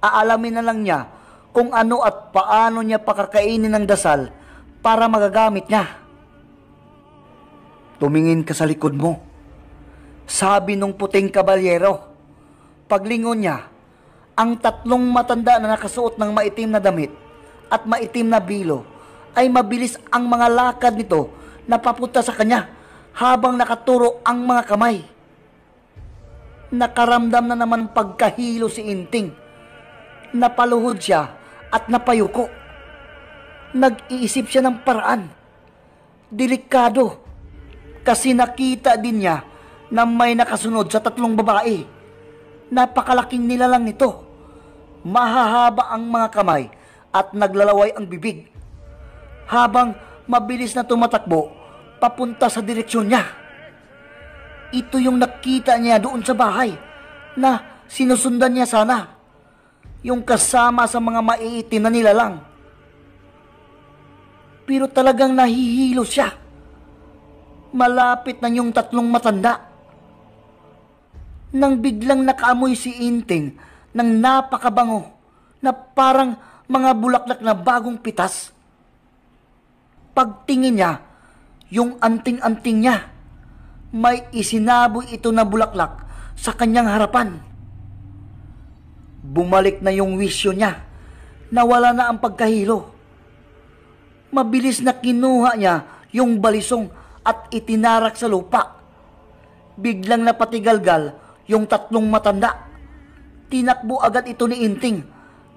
Aalamin na lang niya kung ano at paano niya pakakainin ng dasal para magagamit niya. Tumingin ka sa likod mo. Sabi nung puting kabalyero. Paglingon niya, ang tatlong matanda na nakasuot ng maitim na damit at maitim na bilo ay mabilis ang mga lakad nito na papunta sa kanya habang nakaturo ang mga kamay. Nakaramdam na naman pagkahilo si Inting. Napaluhod siya at napayuko. Nag-iisip siya ng paraan. Delikado kasi nakita din niya na may nakasunod sa tatlong babae. Napakalaking nilalang ito. Mahahaba ang mga kamay at naglalaway ang bibig. Habang mabilis na tumatakbo, papunta sa direksyon niya. Ito yung nakita niya doon sa bahay na sinusundan niya sana. Yung kasama sa mga maiitim na nila lang. Pero talagang nahihilo siya. Malapit na yung tatlong matanda. Nang biglang nakaamoy si Inting ng napakabango na parang mga bulaklak na bagong pitas. Pagtingin niya, yung anting-anting niya. May isinaboy ito na bulaklak sa kanyang harapan. Bumalik na yung wisyo niya. Nawala na ang pagkahilo. Mabilis na kinuha niya yung balisong at itinarak sa lupa. Biglang napatigalgal yung tatlong matanda. Tinakbo agad ito ni Inting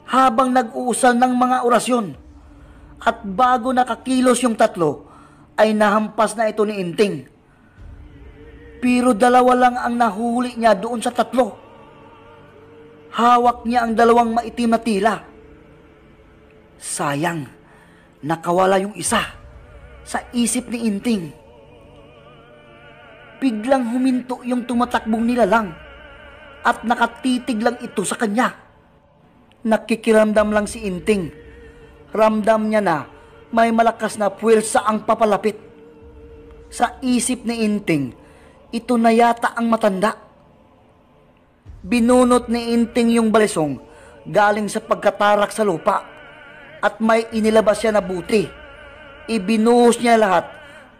habang nag-uusal ng mga orasyon. At bago nakakilos yung tatlo, ay nahampas na ito ni Inting. Pero dalawa lang ang nahuli niya doon sa tatlo. Hawak niya ang dalawang maitim na tila. Sayang, nakawala yung isa sa isip ni Inting. Biglang huminto yung tumatakbong nila lang at nakatitig lang ito sa kanya. Nakikiramdam lang si Inting. Ramdam niya na may malakas na puwersa ang papalapit. Sa isip ni Inting, ito na yata ang matanda. Binunot ni Inting yung balisong galing sa pagkatarak sa lupa at may inilabas siya na buti. Ibinuhos niya lahat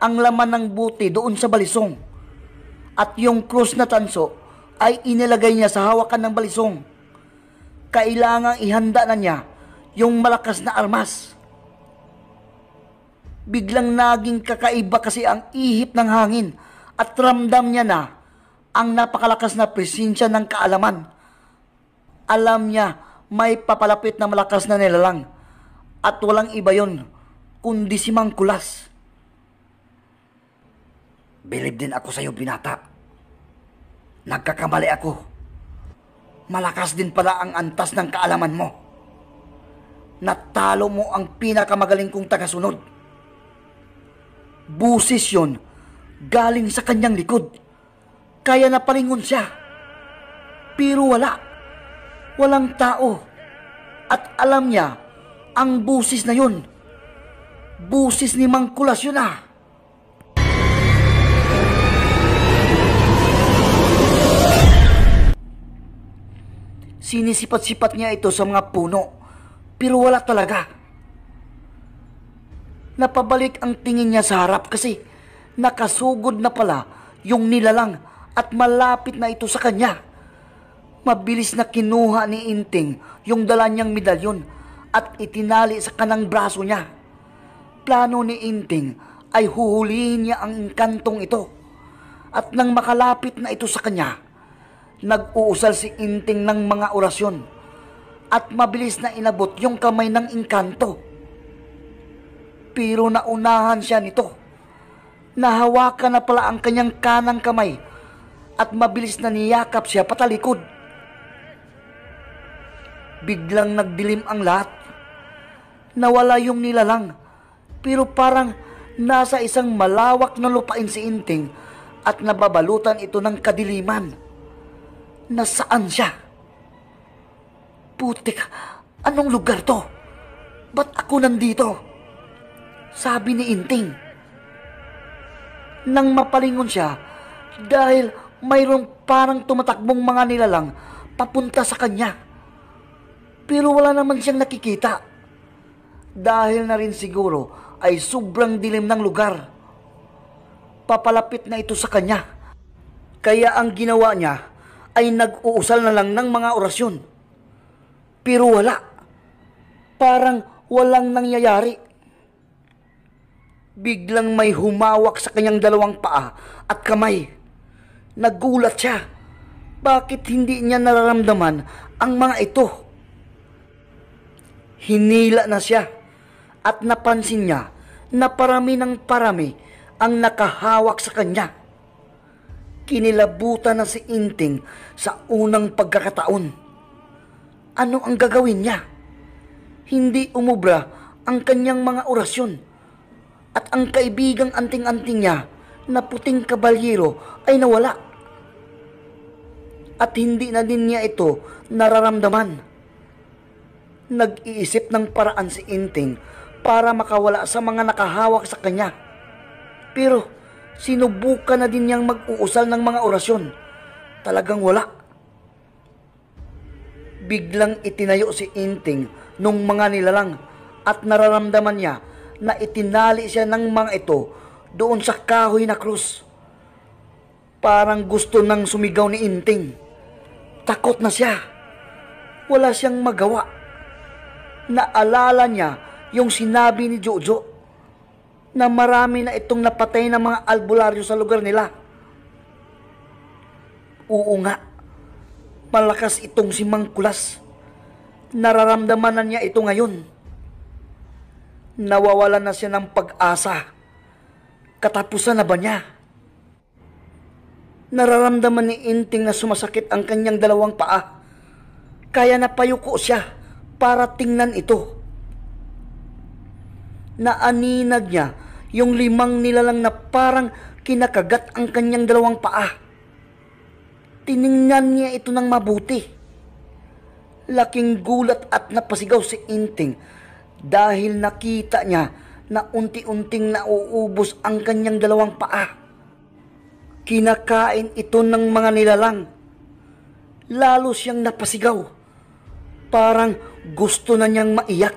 ang laman ng buti doon sa balisong. At yung krus na tanso ay inilagay niya sa hawakan ng balisong. Kailangang ihanda na niya yung malakas na armas Biglang naging kakaiba kasi ang ihip ng hangin at ramdam niya na ang napakalakas na presensya ng kaalaman. Alam niya may papalapit na malakas na nilalang at walang iba yon kundi si Mangkulas. Bilib din ako sa iyo, binata. Nagkakamali ako. Malakas din pala ang antas ng kaalaman mo. Natalo mo ang pinakamagaling kong tagasunod. Busis yon galing sa kanyang likod. Kaya napalingon siya. Pero wala. Walang tao. At alam niya ang busis na yon. Busis ni Mangkulas yun ah. Sinisipat-sipat niya ito sa mga puno. Pero wala talaga. Napabalik ang tingin niya sa harap kasi nakasugod na pala yung nilalang at malapit na ito sa kanya. Mabilis na kinuha ni Inting yung dala niyang medalyon at itinali sa kanang braso niya. Plano ni Inting ay huhulihin niya ang inkantong ito. At nang makalapit na ito sa kanya, nag-uusal si Inting ng mga orasyon at mabilis na inabot yung kamay ng inkanto pero naunahan siya nito. Nahawakan na pala ang kanyang kanang kamay at mabilis na niyakap siya patalikod. Biglang nagdilim ang lahat. Nawala yung nilalang pero parang nasa isang malawak na lupain si Inting at nababalutan ito ng kadiliman. Nasaan siya? Putik, anong lugar to? Ba't ako nandito? sabi ni Inting. Nang mapalingon siya dahil mayroong parang tumatakbong mga nilalang papunta sa kanya. Pero wala naman siyang nakikita. Dahil na rin siguro ay sobrang dilim ng lugar. Papalapit na ito sa kanya. Kaya ang ginawa niya ay nag-uusal na lang ng mga orasyon. Pero wala. Parang walang nangyayari Biglang may humawak sa kanyang dalawang paa at kamay. Nagulat siya. Bakit hindi niya nararamdaman ang mga ito? Hinila na siya at napansin niya na parami ng parami ang nakahawak sa kanya. Kinilabutan na si Inting sa unang pagkakataon. Ano ang gagawin niya? Hindi umubra ang kanyang mga orasyon at ang kaibigang anting-anting niya na puting kabalyero ay nawala. At hindi na din niya ito nararamdaman. Nag-iisip ng paraan si Inting para makawala sa mga nakahawak sa kanya. Pero sinubukan na din niyang mag-uusal ng mga orasyon. Talagang wala. Biglang itinayo si Inting nung mga nilalang at nararamdaman niya na itinali siya ng mga ito doon sa kahoy na krus. Parang gusto nang sumigaw ni Inting. Takot na siya. Wala siyang magawa. Naalala niya yung sinabi ni Jojo na marami na itong napatay ng mga albularyo sa lugar nila. Oo nga, malakas itong si Mangkulas. Nararamdaman na niya ito ngayon. Nawawala na siya ng pag-asa. Katapusan na ba niya? Nararamdaman ni Inting na sumasakit ang kanyang dalawang paa. Kaya napayuko siya para tingnan ito. Naaninag niya yung limang nilalang na parang kinakagat ang kanyang dalawang paa. Tiningnan niya ito ng mabuti. Laking gulat at napasigaw si Inting dahil nakita niya na unti-unting nauubos ang kanyang dalawang paa. Kinakain ito ng mga nilalang. Lalo siyang napasigaw. Parang gusto na niyang maiyak.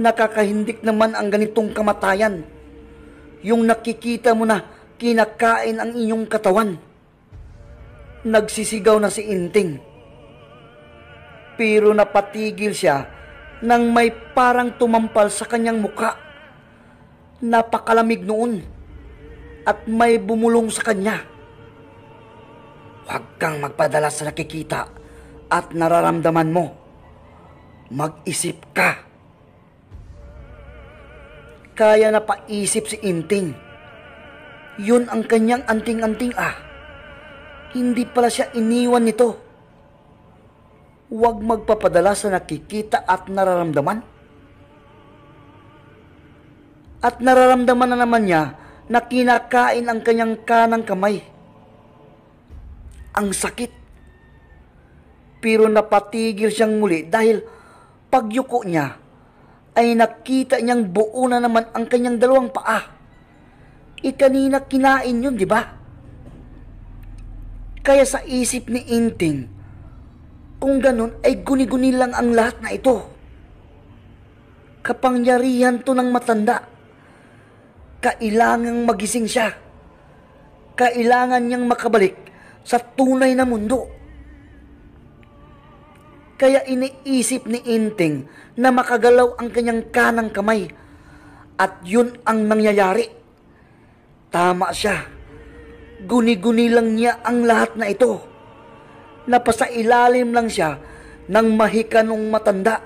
Nakakahindik naman ang ganitong kamatayan. Yung nakikita mo na kinakain ang inyong katawan. Nagsisigaw na si Inting. Pero napatigil siya nang may parang tumampal sa kanyang muka. Napakalamig noon at may bumulong sa kanya. Huwag kang magpadala sa nakikita at nararamdaman mo. Mag-isip ka. Kaya na paisip si Inting. Yun ang kanyang anting-anting ah. Hindi pala siya iniwan nito huwag magpapadala sa nakikita at nararamdaman. At nararamdaman na naman niya na kinakain ang kanyang kanang kamay. Ang sakit. Pero napatigil siyang muli dahil pagyuko niya ay nakita niyang buo na naman ang kanyang dalawang paa. Ikanina kinain yun, di ba? Kaya sa isip ni Inting, kung ganun ay guni-guni lang ang lahat na ito. Kapangyarihan to ng matanda. Kailangang magising siya. Kailangan niyang makabalik sa tunay na mundo. Kaya iniisip ni Inting na makagalaw ang kanyang kanang kamay at yun ang nangyayari. Tama siya. Guni-guni lang niya ang lahat na ito napasa ilalim lang siya ng mahika nung matanda.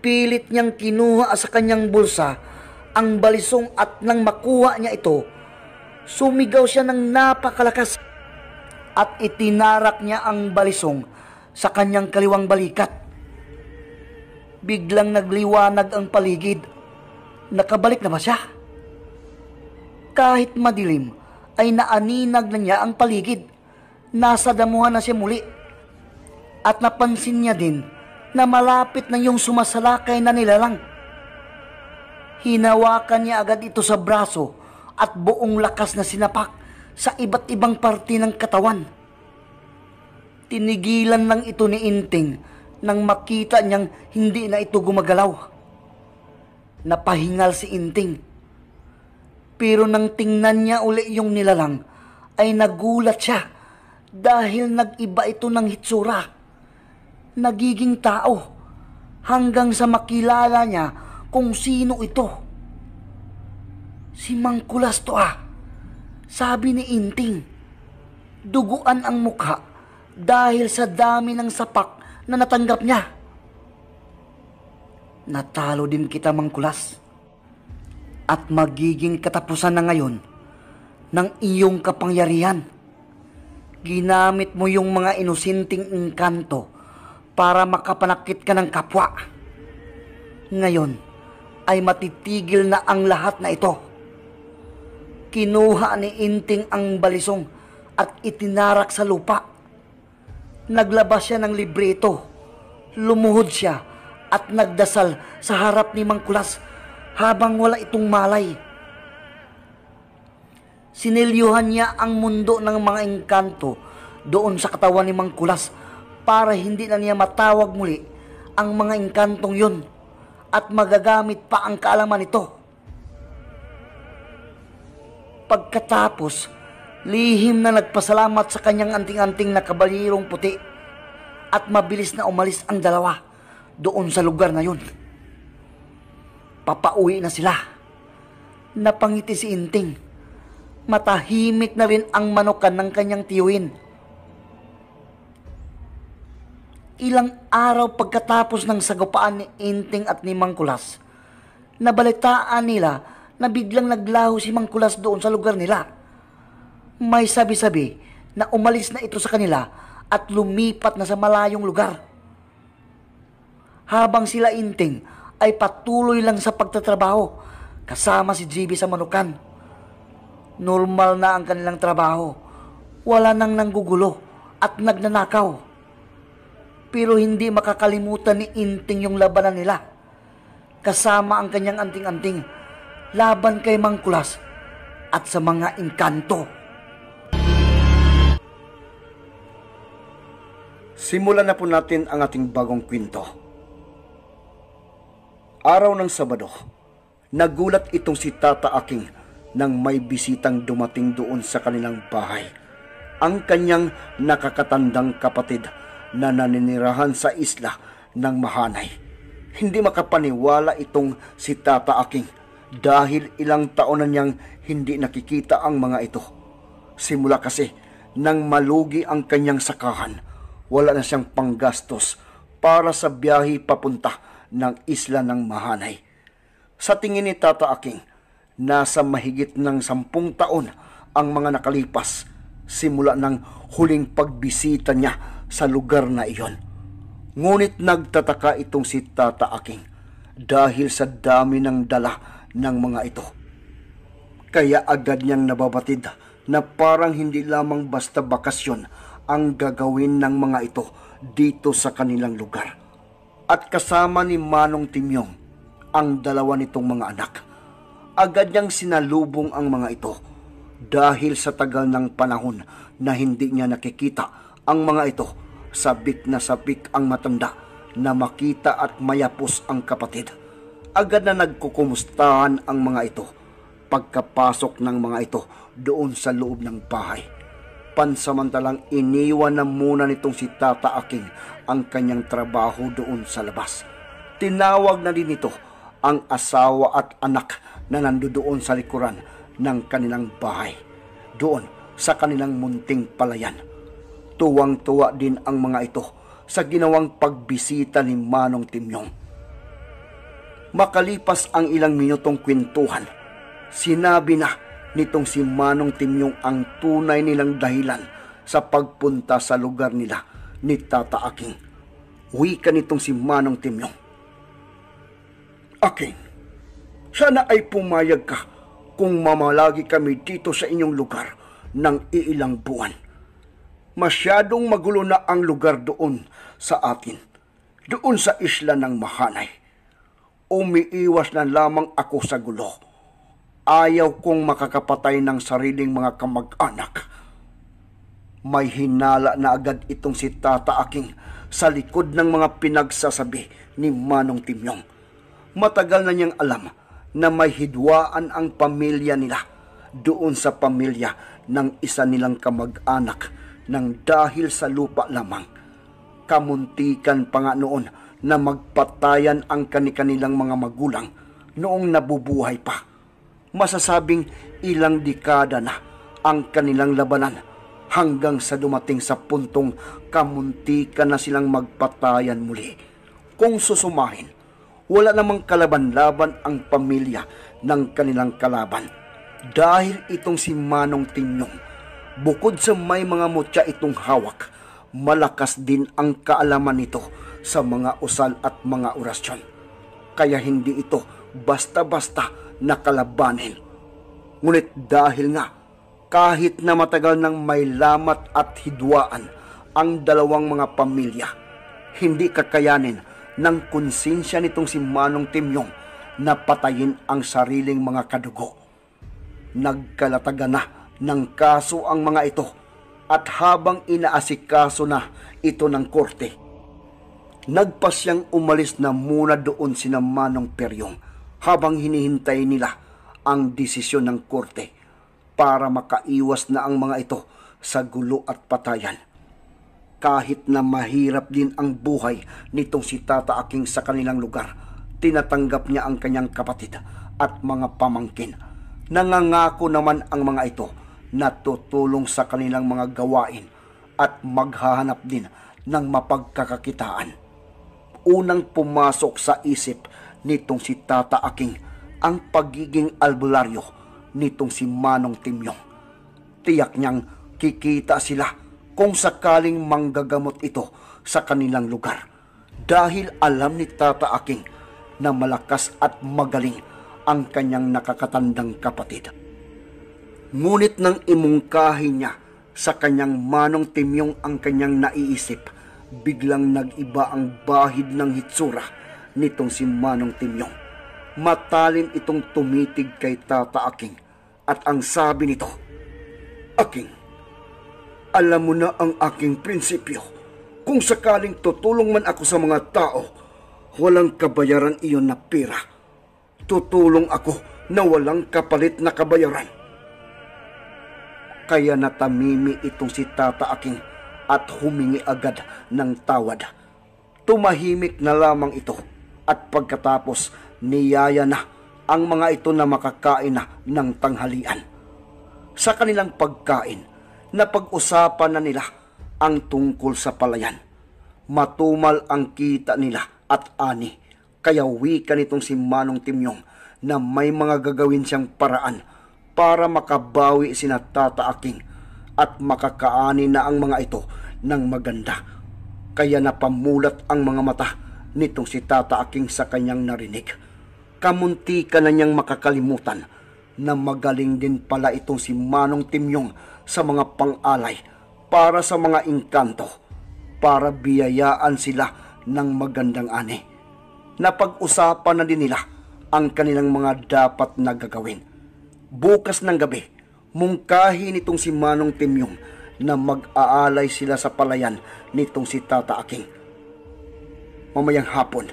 Pilit niyang kinuha sa kanyang bulsa ang balisong at nang makuha niya ito, sumigaw siya ng napakalakas at itinarak niya ang balisong sa kanyang kaliwang balikat. Biglang nagliwanag ang paligid. Nakabalik na ba siya? Kahit madilim, ay naaninag na niya ang paligid nasa damuhan na siya muli. At napansin niya din na malapit na yung sumasalakay na nilalang. Hinawakan niya agad ito sa braso at buong lakas na sinapak sa iba't ibang parte ng katawan. Tinigilan lang ito ni Inting nang makita niyang hindi na ito gumagalaw. Napahingal si Inting. Pero nang tingnan niya uli yung nilalang, ay nagulat siya dahil nag-iba ito ng hitsura. Nagiging tao hanggang sa makilala niya kung sino ito. Si Mangkulas to ah, sabi ni Inting. Duguan ang mukha dahil sa dami ng sapak na natanggap niya. Natalo din kita Mangkulas. At magiging katapusan na ngayon ng iyong kapangyarihan Ginamit mo yung mga inusinting inkanto para makapanakit ka ng kapwa. Ngayon ay matitigil na ang lahat na ito. Kinuha ni Inting ang balisong at itinarak sa lupa. Naglabas siya ng libreto. Lumuhod siya at nagdasal sa harap ni Mangkulas habang wala itong malay. Sinilyuhan niya ang mundo ng mga engkanto doon sa katawan ni Mangkulas para hindi na niya matawag muli ang mga engkantong yun at magagamit pa ang kaalaman nito. Pagkatapos, lihim na nagpasalamat sa kanyang anting-anting na kabalyerong puti at mabilis na umalis ang dalawa doon sa lugar na yun. Papauwi na sila. Napangiti si Inting matahimik na rin ang manukan ng kanyang tiyuin. Ilang araw pagkatapos ng sagupaan ni Inting at ni Mangkulas, nabalitaan nila na biglang naglaho si Mangkulas doon sa lugar nila. May sabi-sabi na umalis na ito sa kanila at lumipat na sa malayong lugar. Habang sila Inting ay patuloy lang sa pagtatrabaho kasama si JB sa Manukan Normal na ang kanilang trabaho. Wala nang nanggugulo at nagnanakaw. Pero hindi makakalimutan ni Inting yung labanan nila. Kasama ang kanyang anting-anting laban kay Mangkulas at sa mga inkanto. Simulan na po natin ang ating bagong kwento. Araw ng Sabado, nagulat itong si Tata Aking nang may bisitang dumating doon sa kanilang bahay. Ang kanyang nakakatandang kapatid na naninirahan sa isla ng Mahanay. Hindi makapaniwala itong si Tata Aking dahil ilang taon na niyang hindi nakikita ang mga ito. Simula kasi nang malugi ang kanyang sakahan, wala na siyang panggastos para sa biyahe papunta ng isla ng Mahanay. Sa tingin ni Tata Aking, nasa mahigit ng sampung taon ang mga nakalipas simula ng huling pagbisita niya sa lugar na iyon. Ngunit nagtataka itong si Tata Aking dahil sa dami ng dala ng mga ito. Kaya agad niyang nababatid na parang hindi lamang basta bakasyon ang gagawin ng mga ito dito sa kanilang lugar. At kasama ni Manong Timyong ang dalawa nitong mga anak agad niyang sinalubong ang mga ito dahil sa tagal ng panahon na hindi niya nakikita ang mga ito sabik na sabik ang matanda na makita at mayapos ang kapatid agad na nagkukumustahan ang mga ito pagkapasok ng mga ito doon sa loob ng bahay pansamantalang iniwan na muna nitong si Tata Aking ang kanyang trabaho doon sa labas tinawag na din ito ang asawa at anak na nandoon sa likuran ng kanilang bahay, doon sa kanilang munting palayan. Tuwang-tuwa din ang mga ito sa ginawang pagbisita ni Manong Timyong. Makalipas ang ilang minutong kwentuhan, sinabi na nitong si Manong Timyong ang tunay nilang dahilan sa pagpunta sa lugar nila ni Tata Aking. Uwi ka nitong si Manong Timyong. Aking, sana ay pumayag ka kung mamalagi kami dito sa inyong lugar ng iilang buwan. Masyadong magulo na ang lugar doon sa atin, doon sa isla ng Mahanay. Umiiwas na lamang ako sa gulo. Ayaw kong makakapatay ng sariling mga kamag-anak. May hinala na agad itong si Tata Aking sa likod ng mga pinagsasabi ni Manong Timyong. Matagal na niyang alam na may hidwaan ang pamilya nila doon sa pamilya ng isa nilang kamag-anak nang dahil sa lupa lamang. Kamuntikan pa nga noon na magpatayan ang kanikanilang mga magulang noong nabubuhay pa. Masasabing ilang dekada na ang kanilang labanan hanggang sa dumating sa puntong kamuntikan na silang magpatayan muli. Kung susumahin, wala namang kalaban-laban ang pamilya ng kanilang kalaban. Dahil itong si Manong Tinyong, bukod sa may mga mutya itong hawak, malakas din ang kaalaman nito sa mga usal at mga orasyon. Kaya hindi ito basta-basta nakalabanin. Ngunit dahil nga, kahit na matagal nang may lamat at hidwaan ang dalawang mga pamilya, hindi kakayanin ng konsensya nitong si Manong Timyong na patayin ang sariling mga kadugo. Nagkalataga na ng kaso ang mga ito at habang inaasikaso na ito ng korte, nagpasyang umalis na muna doon si Manong Peryong habang hinihintay nila ang desisyon ng korte para makaiwas na ang mga ito sa gulo at patayan kahit na mahirap din ang buhay nitong si Tata Aking sa kanilang lugar, tinatanggap niya ang kanyang kapatid at mga pamangkin. Nangangako naman ang mga ito na tutulong sa kanilang mga gawain at maghahanap din ng mapagkakakitaan. Unang pumasok sa isip nitong si Tata Aking ang pagiging albularyo nitong si Manong Timyong. Tiyak niyang kikita sila kung sakaling manggagamot ito sa kanilang lugar. Dahil alam ni Tata Aking na malakas at magaling ang kanyang nakakatandang kapatid. Ngunit nang imungkahi niya sa kanyang manong timyong ang kanyang naiisip, biglang nagiba ang bahid ng hitsura nitong si Manong Timyong. Matalim itong tumitig kay Tata Aking at ang sabi nito, Aking, alam mo na ang aking prinsipyo. Kung sakaling tutulong man ako sa mga tao, walang kabayaran iyon na pera. Tutulong ako na walang kapalit na kabayaran. Kaya natamimi itong si Tata Aking at humingi agad ng tawad. Tumahimik na lamang ito at pagkatapos niyaya na ang mga ito na makakain na ng tanghalian. Sa kanilang pagkain, na pag usapan na nila ang tungkol sa palayan. Matumal ang kita nila at ani, kaya wika nitong si Manong Timyong na may mga gagawin siyang paraan para makabawi sina Tata Aking at makakaani na ang mga ito ng maganda. Kaya napamulat ang mga mata nitong si Tata Aking sa kanyang narinig. Kamunti ka na niyang makakalimutan na magaling din pala itong si Manong Timyong sa mga pang-alay, para sa mga inkanto, para biyayaan sila ng magandang ani. Napag-usapan na din nila ang kanilang mga dapat na gagawin. Bukas ng gabi, mungkahi nitong si Manong Timyong na mag-aalay sila sa palayan nitong si Tata Aking. Mamayang hapon,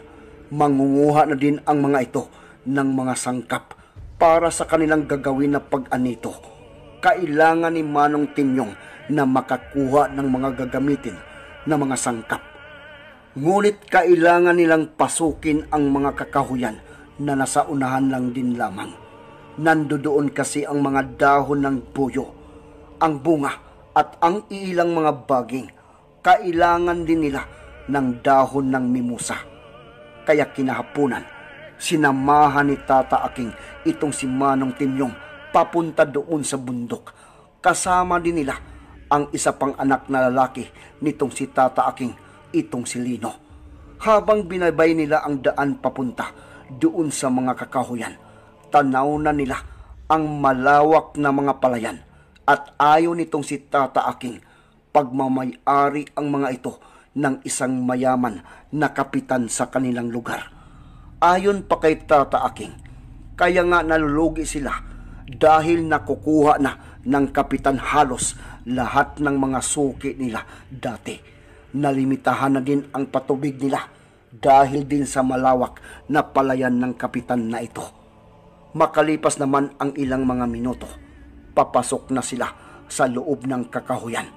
mangunguha na din ang mga ito ng mga sangkap para sa kanilang gagawin na pag-anito kailangan ni Manong Tinyong na makakuha ng mga gagamitin na mga sangkap. Ngunit kailangan nilang pasukin ang mga kakahuyan na nasa unahan lang din lamang. Nandoon kasi ang mga dahon ng buyo, ang bunga at ang ilang mga baging. Kailangan din nila ng dahon ng mimusa. Kaya kinahapunan, sinamahan ni Tata Aking itong si Manong Timyong papunta doon sa bundok. Kasama din nila ang isa pang anak na lalaki nitong si Tata Aking, itong si Lino. Habang binabay nila ang daan papunta doon sa mga kakahuyan, tanaw na nila ang malawak na mga palayan at ayaw nitong si Tata Aking pagmamayari ang mga ito ng isang mayaman na kapitan sa kanilang lugar. Ayon pa kay Tata Aking, kaya nga nalulugi sila dahil nakukuha na ng kapitan halos lahat ng mga suki nila dati. Nalimitahan na din ang patubig nila dahil din sa malawak na palayan ng kapitan na ito. Makalipas naman ang ilang mga minuto, papasok na sila sa loob ng kakahuyan.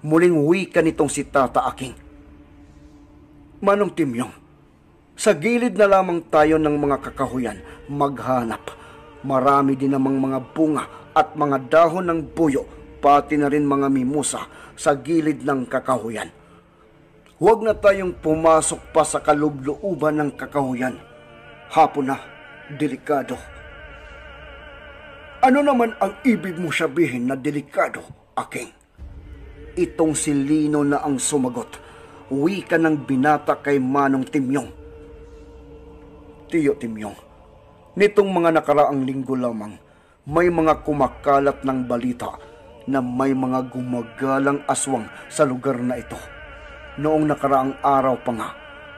Muling wika nitong si Tata Aking. Manong Timyong, sa gilid na lamang tayo ng mga kakahuyan maghanap Marami din namang mga bunga at mga dahon ng buyo, pati na rin mga mimosa sa gilid ng kakahuyan. Huwag na tayong pumasok pa sa kalublooban ng kakahuyan. Hapon na, delikado. Ano naman ang ibig mo sabihin na delikado, aking? Itong si Lino na ang sumagot. Uwi ka ng binata kay Manong Timyong. Tiyo Timyong, Nitong mga nakaraang linggo lamang, may mga kumakalat ng balita na may mga gumagalang aswang sa lugar na ito. Noong nakaraang araw pa nga,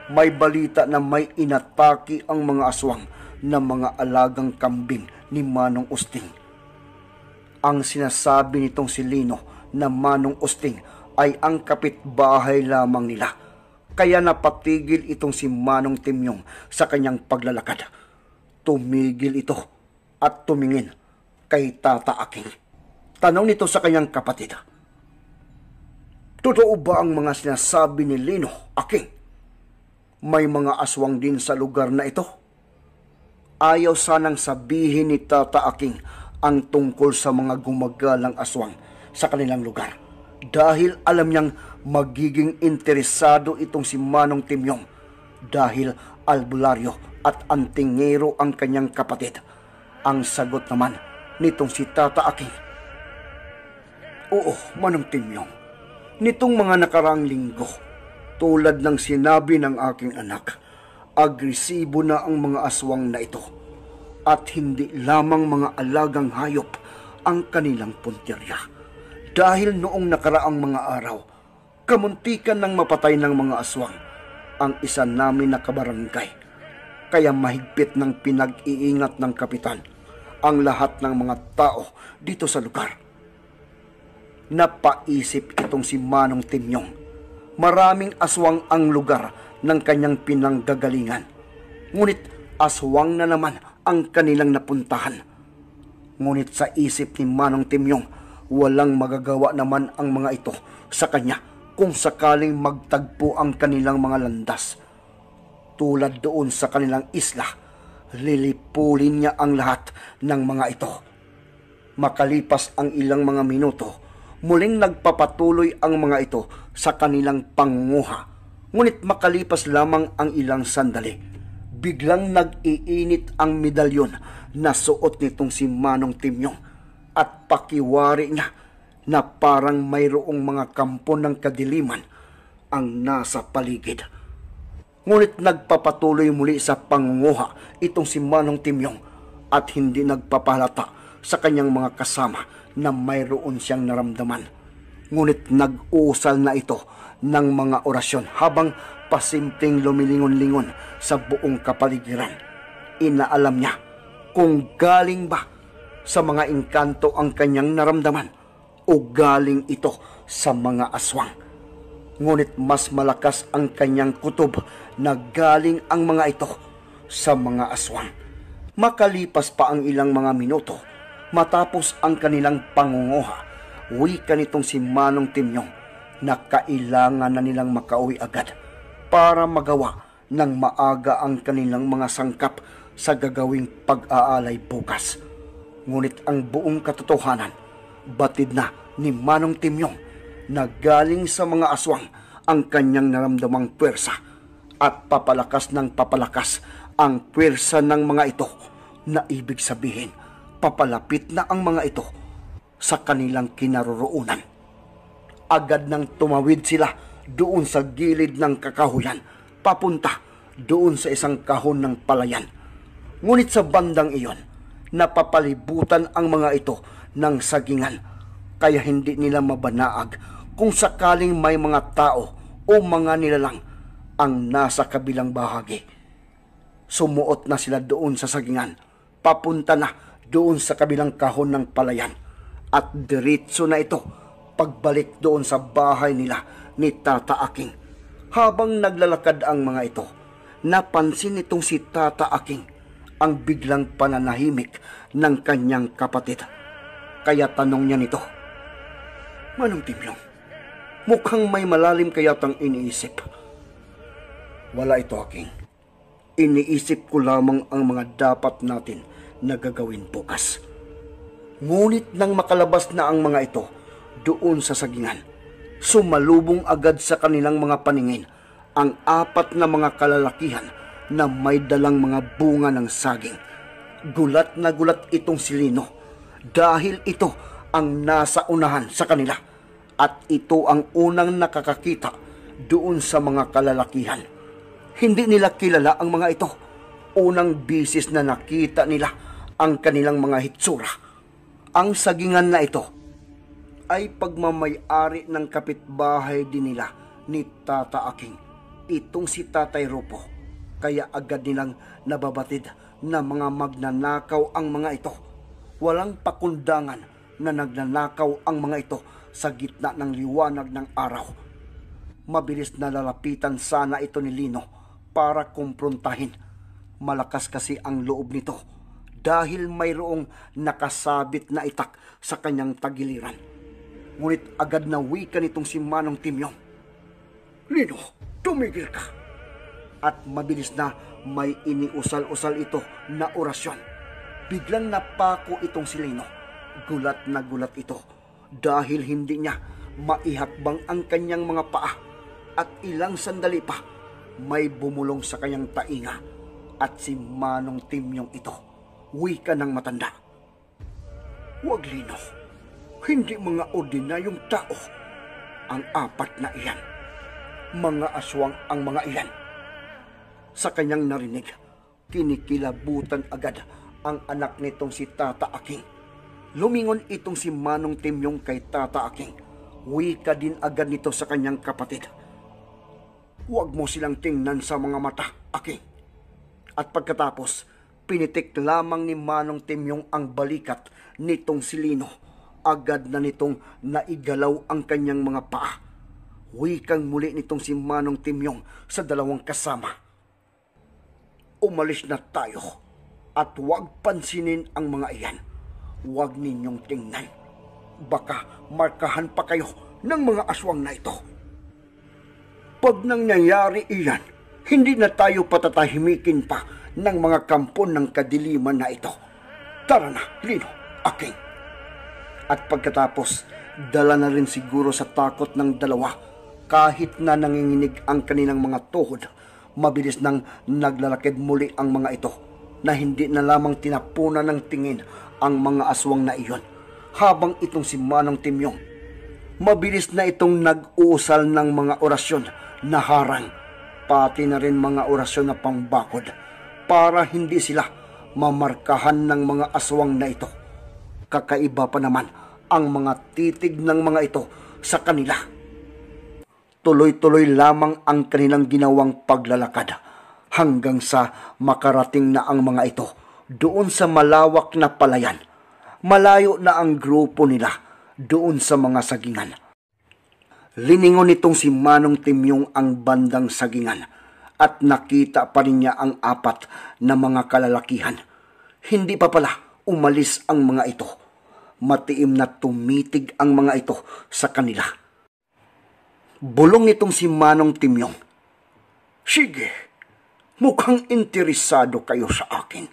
may balita na may inataki ang mga aswang na mga alagang kambing ni Manong Usting. Ang sinasabi nitong si Lino na Manong Usting ay ang kapitbahay lamang nila. Kaya napatigil itong si Manong Timyong sa kanyang paglalakad Tumigil ito at tumingin kay Tata Aking. Tanong nito sa kanyang kapatid. Totoo ba ang mga sinasabi ni Lino, Aking? May mga aswang din sa lugar na ito? Ayaw sanang sabihin ni Tata Aking ang tungkol sa mga gumagalang aswang sa kanilang lugar. Dahil alam niyang magiging interesado itong si Manong Timyong dahil albularyo at antingero ang kanyang kapatid. Ang sagot naman nitong si Tata Aking. Oo, Manong Timyong. Nitong mga nakaraang linggo, tulad ng sinabi ng aking anak, agresibo na ang mga aswang na ito at hindi lamang mga alagang hayop ang kanilang punterya. Dahil noong nakaraang mga araw, kamuntikan ng mapatay ng mga aswang ang isa namin na kabarangay kaya mahigpit ng pinag-iingat ng kapital ang lahat ng mga tao dito sa lugar. Napaisip itong si Manong Timyong. Maraming aswang ang lugar ng kanyang pinanggagalingan. Ngunit aswang na naman ang kanilang napuntahan. Ngunit sa isip ni Manong Timyong, walang magagawa naman ang mga ito sa kanya kung sakaling magtagpo ang kanilang mga landas tulad doon sa kanilang isla, lilipulin niya ang lahat ng mga ito. Makalipas ang ilang mga minuto, muling nagpapatuloy ang mga ito sa kanilang panguha. Ngunit makalipas lamang ang ilang sandali, biglang nag-iinit ang medalyon na suot nitong si Manong Timyong at pakiwari niya na parang mayroong mga kampo ng kadiliman ang nasa paligid. Ngunit nagpapatuloy muli sa pangunguha itong si Manong Timyong at hindi nagpapalata sa kanyang mga kasama na mayroon siyang naramdaman. Ngunit nag-uusal na ito ng mga orasyon habang pasimting lumilingon-lingon sa buong kapaligiran. Inaalam niya kung galing ba sa mga engkanto ang kanyang naramdaman o galing ito sa mga aswang. Ngunit mas malakas ang kanyang kutob naggaling ang mga ito sa mga aswang. Makalipas pa ang ilang mga minuto, matapos ang kanilang pangunguha, wika nitong si Manong Timyong na kailangan na nilang makauwi agad para magawa ng maaga ang kanilang mga sangkap sa gagawing pag-aalay bukas. Ngunit ang buong katotohanan, batid na ni Manong Timyong na galing sa mga aswang ang kanyang naramdamang pwersa at papalakas ng papalakas ang pwersa ng mga ito na ibig sabihin papalapit na ang mga ito sa kanilang kinaroroonan. Agad nang tumawid sila doon sa gilid ng kakahuyan papunta doon sa isang kahon ng palayan. Ngunit sa bandang iyon, napapalibutan ang mga ito ng sagingan kaya hindi nila mabanaag kung sakaling may mga tao o mga nilalang ang nasa kabilang bahagi. Sumuot na sila doon sa sagingan, papunta na doon sa kabilang kahon ng palayan. At diretso na ito, pagbalik doon sa bahay nila ni Tata Aking. Habang naglalakad ang mga ito, napansin itong si Tata Aking ang biglang pananahimik ng kanyang kapatid. Kaya tanong niya nito, Manong Timlong, mukhang may malalim kayat ang iniisip wala ito aking. Iniisip ko lamang ang mga dapat natin na gagawin bukas. Ngunit nang makalabas na ang mga ito doon sa sagingan, sumalubong agad sa kanilang mga paningin ang apat na mga kalalakihan na may dalang mga bunga ng saging. Gulat na gulat itong si Lino dahil ito ang nasa unahan sa kanila at ito ang unang nakakakita doon sa mga kalalakihan hindi nila kilala ang mga ito. Unang bisis na nakita nila ang kanilang mga hitsura. Ang sagingan na ito ay pagmamayari ng kapitbahay din nila ni Tata Aking. Itong si Tatay Rupo. Kaya agad nilang nababatid na mga magnanakaw ang mga ito. Walang pakundangan na nagnanakaw ang mga ito sa gitna ng liwanag ng araw. Mabilis na lalapitan sana ito ni Lino para kumprontahin. Malakas kasi ang loob nito dahil mayroong nakasabit na itak sa kanyang tagiliran. Ngunit agad na wika nitong si Manong Timyong. Lino, tumigil ka! At mabilis na may iniusal-usal ito na orasyon. Biglang napako itong si Lino. Gulat na gulat ito dahil hindi niya maihakbang ang kanyang mga paa at ilang sandali pa may bumulong sa kanyang tainga at si Manong Tim yung ito, wika ng matanda. Huwag lino, hindi mga ordinaryong tao ang apat na iyan. Mga aswang ang mga iyan. Sa kanyang narinig, kinikilabutan agad ang anak nitong si Tata Aking. Lumingon itong si Manong Tim yung kay Tata Aking. Wika din agad nito sa kanyang kapatid Huwag mo silang tingnan sa mga mata, Aki. At pagkatapos, pinitik lamang ni Manong Timyong ang balikat nitong silino. Agad na nitong naigalaw ang kanyang mga paa. Wikang muli nitong si Manong Timyong sa dalawang kasama. Umalis na tayo at huwag pansinin ang mga iyan. Huwag ninyong tingnan. Baka markahan pa kayo ng mga aswang na ito. Pag nangyayari iyan, hindi na tayo patatahimikin pa ng mga kampon ng kadiliman na ito. Tara na, Lino, aking. At pagkatapos, dala na rin siguro sa takot ng dalawa kahit na nanginginig ang kanilang mga tuhod. Mabilis nang naglalakid muli ang mga ito na hindi na lamang tinapunan ng tingin ang mga aswang na iyon habang itong si Manong Timyong. Mabilis na itong nag-uusal ng mga orasyon naharan, pati na rin mga orasyon na pangbakod para hindi sila mamarkahan ng mga aswang na ito. Kakaiba pa naman ang mga titig ng mga ito sa kanila. Tuloy-tuloy lamang ang kanilang ginawang paglalakad hanggang sa makarating na ang mga ito doon sa malawak na palayan. Malayo na ang grupo nila doon sa mga sagingan liningon nitong si Manong Timyong ang bandang sagingan at nakita pa rin niya ang apat na mga kalalakihan. Hindi pa pala umalis ang mga ito. Matiim na tumitig ang mga ito sa kanila. Bulong nitong si Manong Timyong. Sige, mukhang interesado kayo sa akin.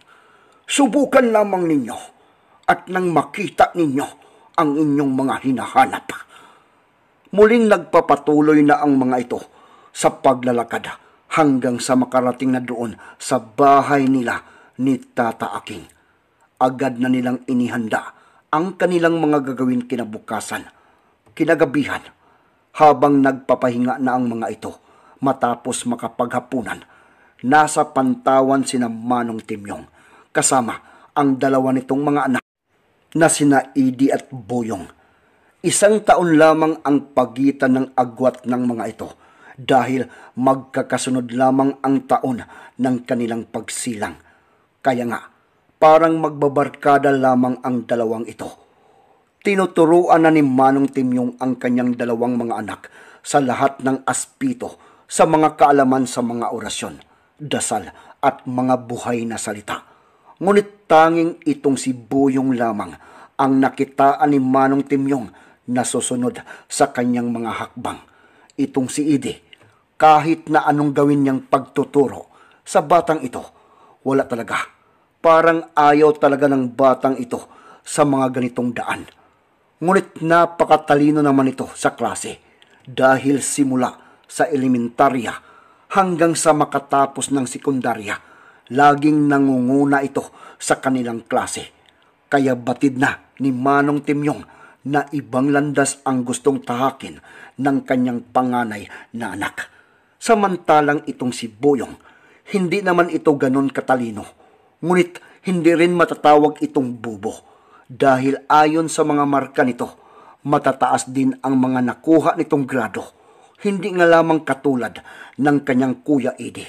Subukan lamang ninyo at nang makita ninyo ang inyong mga hinahanap muling nagpapatuloy na ang mga ito sa paglalakad hanggang sa makarating na doon sa bahay nila ni Tata Aking. Agad na nilang inihanda ang kanilang mga gagawin kinabukasan, kinagabihan, habang nagpapahinga na ang mga ito matapos makapaghapunan. Nasa pantawan sina Manong Timyong kasama ang dalawa nitong mga anak na sina Idi at Boyong Isang taon lamang ang pagitan ng agwat ng mga ito dahil magkakasunod lamang ang taon ng kanilang pagsilang. Kaya nga, parang magbabarkada lamang ang dalawang ito. Tinuturuan na ni Manong Timyong ang kanyang dalawang mga anak sa lahat ng aspito sa mga kaalaman sa mga orasyon, dasal at mga buhay na salita. Ngunit tanging itong si Buyong lamang ang nakitaan ni Manong Timyong na susunod sa kanyang mga hakbang. Itong si Ide, kahit na anong gawin niyang pagtuturo sa batang ito, wala talaga. Parang ayaw talaga ng batang ito sa mga ganitong daan. Ngunit napakatalino naman ito sa klase dahil simula sa elementarya hanggang sa makatapos ng sekundarya, laging nangunguna ito sa kanilang klase. Kaya batid na ni Manong Timyong na ibang landas ang gustong tahakin ng kanyang panganay na anak. Samantalang itong si Boyong, hindi naman ito ganon katalino. Ngunit hindi rin matatawag itong bubo dahil ayon sa mga marka nito, matataas din ang mga nakuha nitong grado. Hindi nga lamang katulad ng kanyang kuya Edi.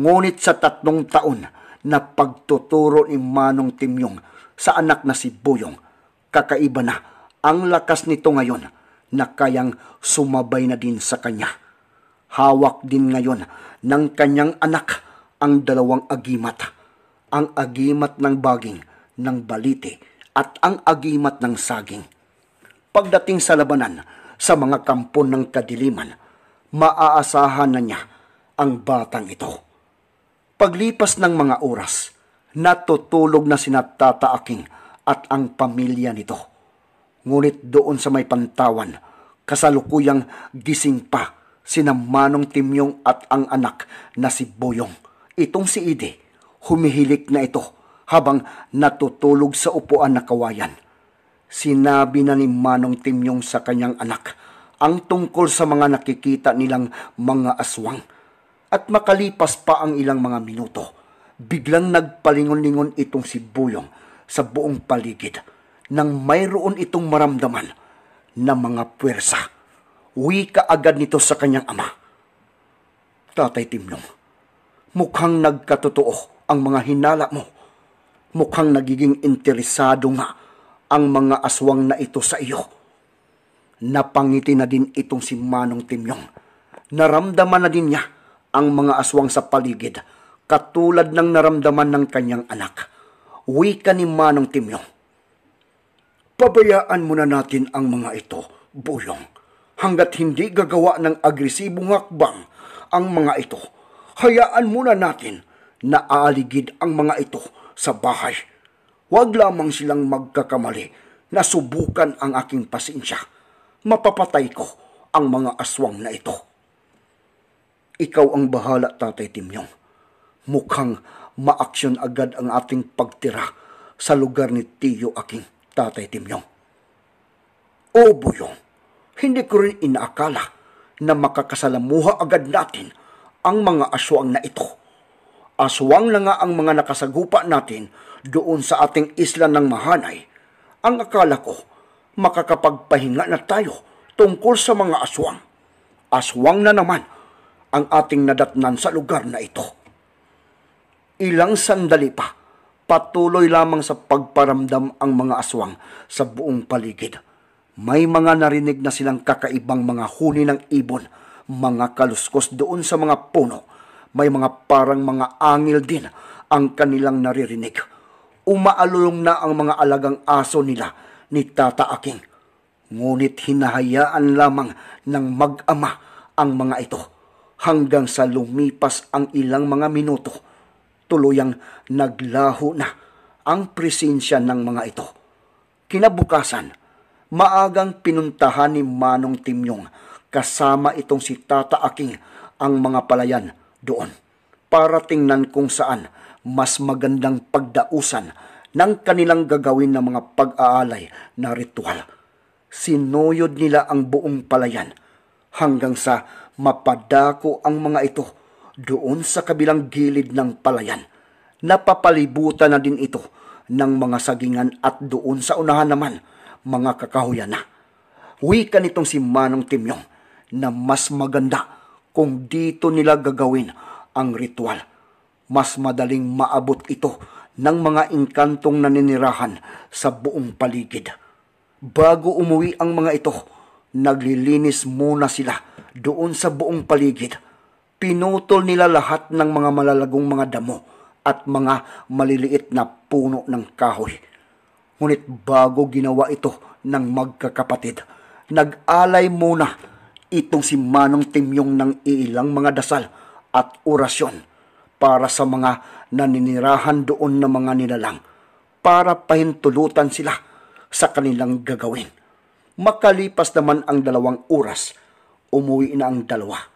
Ngunit sa tatlong taon na pagtuturo ni Manong Timyong sa anak na si Boyong, kakaiba na ang lakas nito ngayon na kayang sumabay na din sa kanya. Hawak din ngayon ng kanyang anak ang dalawang agimat, ang agimat ng baging, ng balite, at ang agimat ng saging. Pagdating sa labanan, sa mga kampo ng kadiliman, maaasahan na niya ang batang ito. Paglipas ng mga oras, natutulog na sina Tata Aking at ang pamilya nito Ngunit doon sa may pantawan, kasalukuyang gising pa sina Manong Timyong at ang anak na si Boyong. Itong si Ide, humihilik na ito habang natutulog sa upuan na kawayan. Sinabi na ni Manong Timyong sa kanyang anak ang tungkol sa mga nakikita nilang mga aswang. At makalipas pa ang ilang mga minuto, biglang nagpalingon-lingon itong si Boyong sa buong paligid nang mayroon itong maramdaman na mga puwersa. Uwi ka agad nito sa kanyang ama. Tatay Timnong, mukhang nagkatotoo ang mga hinala mo. Mukhang nagiging interesado nga ang mga aswang na ito sa iyo. Napangiti na din itong si Manong Timyong. Naramdaman na din niya ang mga aswang sa paligid katulad ng naramdaman ng kanyang anak. Uwi ka ni Manong Timyong. Pabayaan muna natin ang mga ito, Buyong, hanggat hindi gagawa ng agresibong hakbang ang mga ito. Hayaan muna natin na aaligid ang mga ito sa bahay. Huwag lamang silang magkakamali na subukan ang aking pasensya. Mapapatay ko ang mga aswang na ito. Ikaw ang bahala, Tatay Timyong. Mukhang maaksyon agad ang ating pagtira sa lugar ni Tiyo Aking Tatay Timyong. Oo, Buyong. Hindi ko rin inaakala na makakasalamuha agad natin ang mga aswang na ito. Aswang na nga ang mga nakasagupa natin doon sa ating isla ng Mahanay. Ang akala ko, makakapagpahinga na tayo tungkol sa mga aswang. Aswang na naman ang ating nadatnan sa lugar na ito. Ilang sandali pa, Patuloy lamang sa pagparamdam ang mga aswang sa buong paligid. May mga narinig na silang kakaibang mga huni ng ibon, mga kaluskos doon sa mga puno. May mga parang mga angil din ang kanilang naririnig. Umaalulong na ang mga alagang aso nila ni Tata Aking. Ngunit hinahayaan lamang ng mag-ama ang mga ito hanggang sa lumipas ang ilang mga minuto tuluyang naglaho na ang presensya ng mga ito. Kinabukasan, maagang pinuntahan ni Manong Timyong kasama itong si Tata Aking ang mga palayan doon para tingnan kung saan mas magandang pagdausan ng kanilang gagawin ng mga pag-aalay na ritual. Sinuyod nila ang buong palayan hanggang sa mapadako ang mga ito doon sa kabilang gilid ng palayan. Napapalibutan na din ito ng mga sagingan at doon sa unahan naman mga kakahuyan na. Wika nitong si Manong Timyong na mas maganda kung dito nila gagawin ang ritual. Mas madaling maabot ito ng mga inkantong naninirahan sa buong paligid. Bago umuwi ang mga ito, naglilinis muna sila doon sa buong paligid pinutol nila lahat ng mga malalagong mga damo at mga maliliit na puno ng kahoy. Ngunit bago ginawa ito ng magkakapatid, nag-alay muna itong si Manong Timyong ng ilang mga dasal at orasyon para sa mga naninirahan doon na mga nilalang para pahintulutan sila sa kanilang gagawin. Makalipas naman ang dalawang oras, umuwi na ang dalawa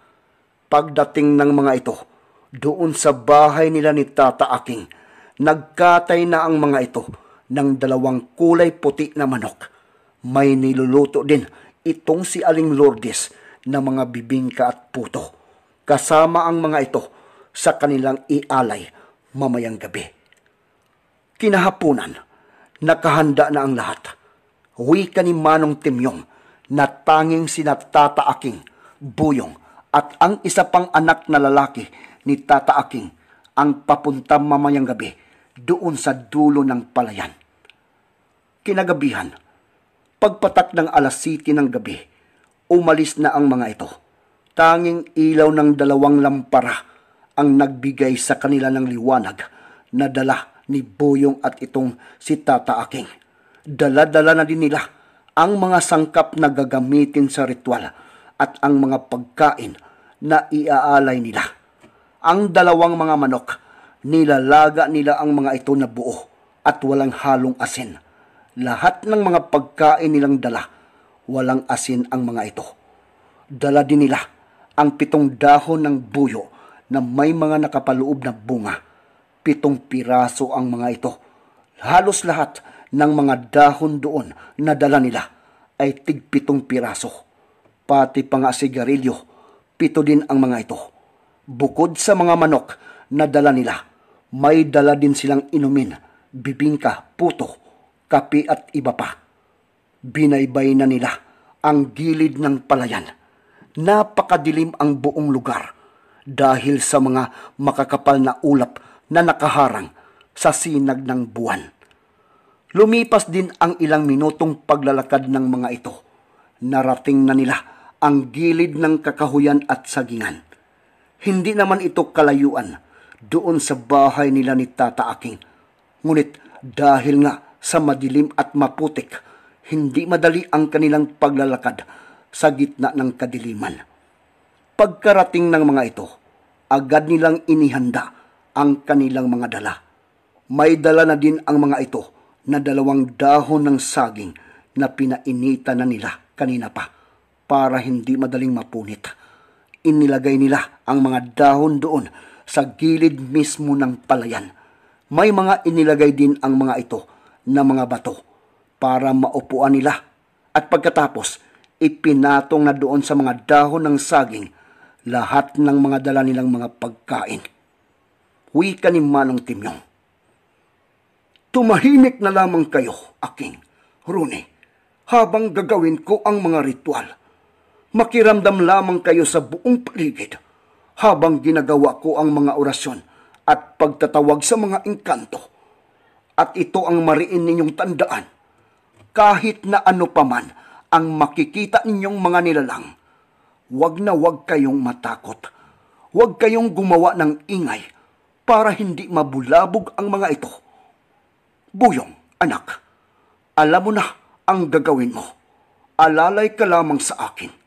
Pagdating ng mga ito, doon sa bahay nila ni Tata Aking, nagkatay na ang mga ito ng dalawang kulay puti na manok. May niluluto din itong si Aling Lourdes na mga bibingka at puto. Kasama ang mga ito sa kanilang ialay mamayang gabi. Kinahapunan, nakahanda na ang lahat. Huwi ka ni Manong Timyong na tanging sinatata aking buyong at ang isa pang anak na lalaki ni Tata Aking ang papunta mamayang gabi doon sa dulo ng palayan. Kinagabihan, pagpatak ng alas 7 ng gabi, umalis na ang mga ito. Tanging ilaw ng dalawang lampara ang nagbigay sa kanila ng liwanag na dala ni Boyong at itong si Tata Aking. Dala-dala na din nila ang mga sangkap na gagamitin sa ritual at ang mga pagkain na iaalay nila. Ang dalawang mga manok, nilalaga nila ang mga ito na buo at walang halong asin. Lahat ng mga pagkain nilang dala, walang asin ang mga ito. Dala din nila ang pitong dahon ng buyo na may mga nakapaloob na bunga. Pitong piraso ang mga ito. Halos lahat ng mga dahon doon na dala nila ay tigpitong piraso pati pa nga sigarilyo. Pito din ang mga ito. Bukod sa mga manok na dala nila, may dala din silang inumin, bibingka, puto, kapi at iba pa. Binaybay na nila ang gilid ng palayan. Napakadilim ang buong lugar dahil sa mga makakapal na ulap na nakaharang sa sinag ng buwan. Lumipas din ang ilang minutong paglalakad ng mga ito. Narating na nila ang gilid ng kakahuyan at sagingan. Hindi naman ito kalayuan doon sa bahay nila ni Tata Aking. Ngunit dahil nga sa madilim at maputik, hindi madali ang kanilang paglalakad sa gitna ng kadiliman. Pagkarating ng mga ito, agad nilang inihanda ang kanilang mga dala. May dala na din ang mga ito na dalawang dahon ng saging na pinainita na nila kanina pa para hindi madaling mapunit. Inilagay nila ang mga dahon doon sa gilid mismo ng palayan. May mga inilagay din ang mga ito na mga bato para maupuan nila at pagkatapos ipinatong na doon sa mga dahon ng saging lahat ng mga dala nilang mga pagkain. Wika ni Manong Timyong. Tumahimik na lamang kayo, aking Rune, habang gagawin ko ang mga ritual makiramdam lamang kayo sa buong paligid habang ginagawa ko ang mga orasyon at pagtatawag sa mga engkanto. At ito ang mariin ninyong tandaan. Kahit na ano paman ang makikita ninyong mga nilalang, wag na wag kayong matakot. Wag kayong gumawa ng ingay para hindi mabulabog ang mga ito. Buyong, anak, alam mo na ang gagawin mo. Alalay ka lamang sa akin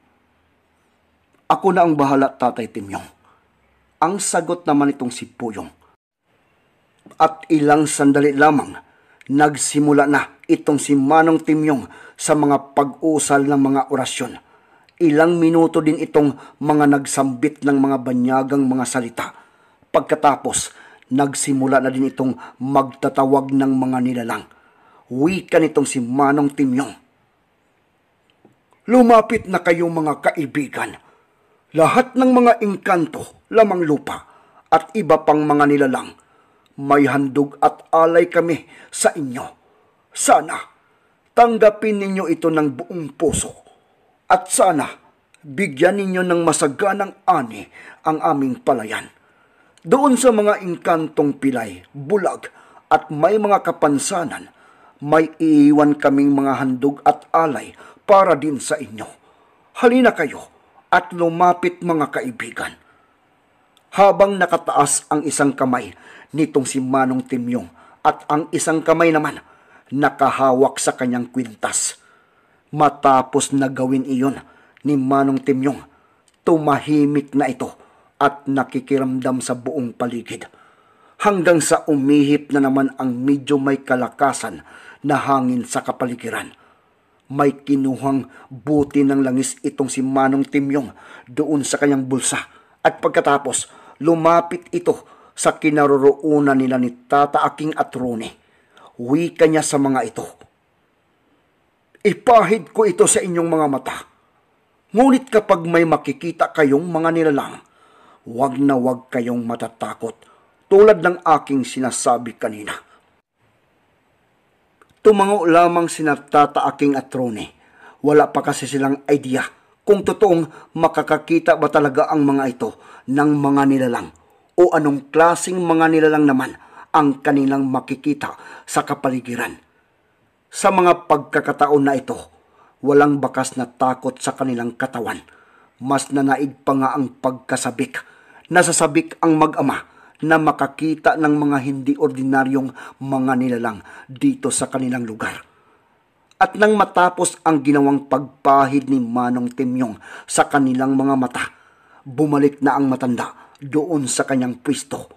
ako na ang bahala, Tatay Timyong. Ang sagot naman itong si Puyong. At ilang sandali lamang, nagsimula na itong si Manong Timyong sa mga pag-usal ng mga orasyon. Ilang minuto din itong mga nagsambit ng mga banyagang mga salita. Pagkatapos, nagsimula na din itong magtatawag ng mga nilalang. Wika nitong si Manong Timyong. Lumapit na kayo mga kaibigan lahat ng mga engkanto, lamang lupa, at iba pang mga nilalang. May handog at alay kami sa inyo. Sana tanggapin ninyo ito ng buong puso at sana bigyan ninyo ng masaganang ani ang aming palayan. Doon sa mga engkantong pilay, bulag at may mga kapansanan, may iiwan kaming mga handog at alay para din sa inyo. Halina kayo at lumapit mga kaibigan. Habang nakataas ang isang kamay nitong si Manong Timyong at ang isang kamay naman nakahawak sa kanyang kwintas. Matapos na gawin iyon ni Manong Timyong, tumahimik na ito at nakikiramdam sa buong paligid. Hanggang sa umihip na naman ang medyo may kalakasan na hangin sa kapaligiran may kinuhang buti ng langis itong si Manong Timyong doon sa kanyang bulsa at pagkatapos lumapit ito sa kinaroroonan nila ni Tata Aking at Rune. Wika niya sa mga ito. Ipahid ko ito sa inyong mga mata. Ngunit kapag may makikita kayong mga nilalang, wag na wag kayong matatakot tulad ng aking sinasabi kanina tumango lamang sina Tata Aking at Rone. Wala pa kasi silang idea kung totoong makakakita ba talaga ang mga ito ng mga nilalang o anong klasing mga nilalang naman ang kanilang makikita sa kapaligiran. Sa mga pagkakataon na ito, walang bakas na takot sa kanilang katawan. Mas nanaig pa nga ang pagkasabik. Nasasabik ang mag-ama na makakita ng mga hindi ordinaryong mga nilalang dito sa kanilang lugar. At nang matapos ang ginawang pagpahid ni Manong Timyong sa kanilang mga mata, bumalik na ang matanda doon sa kanyang pwisto.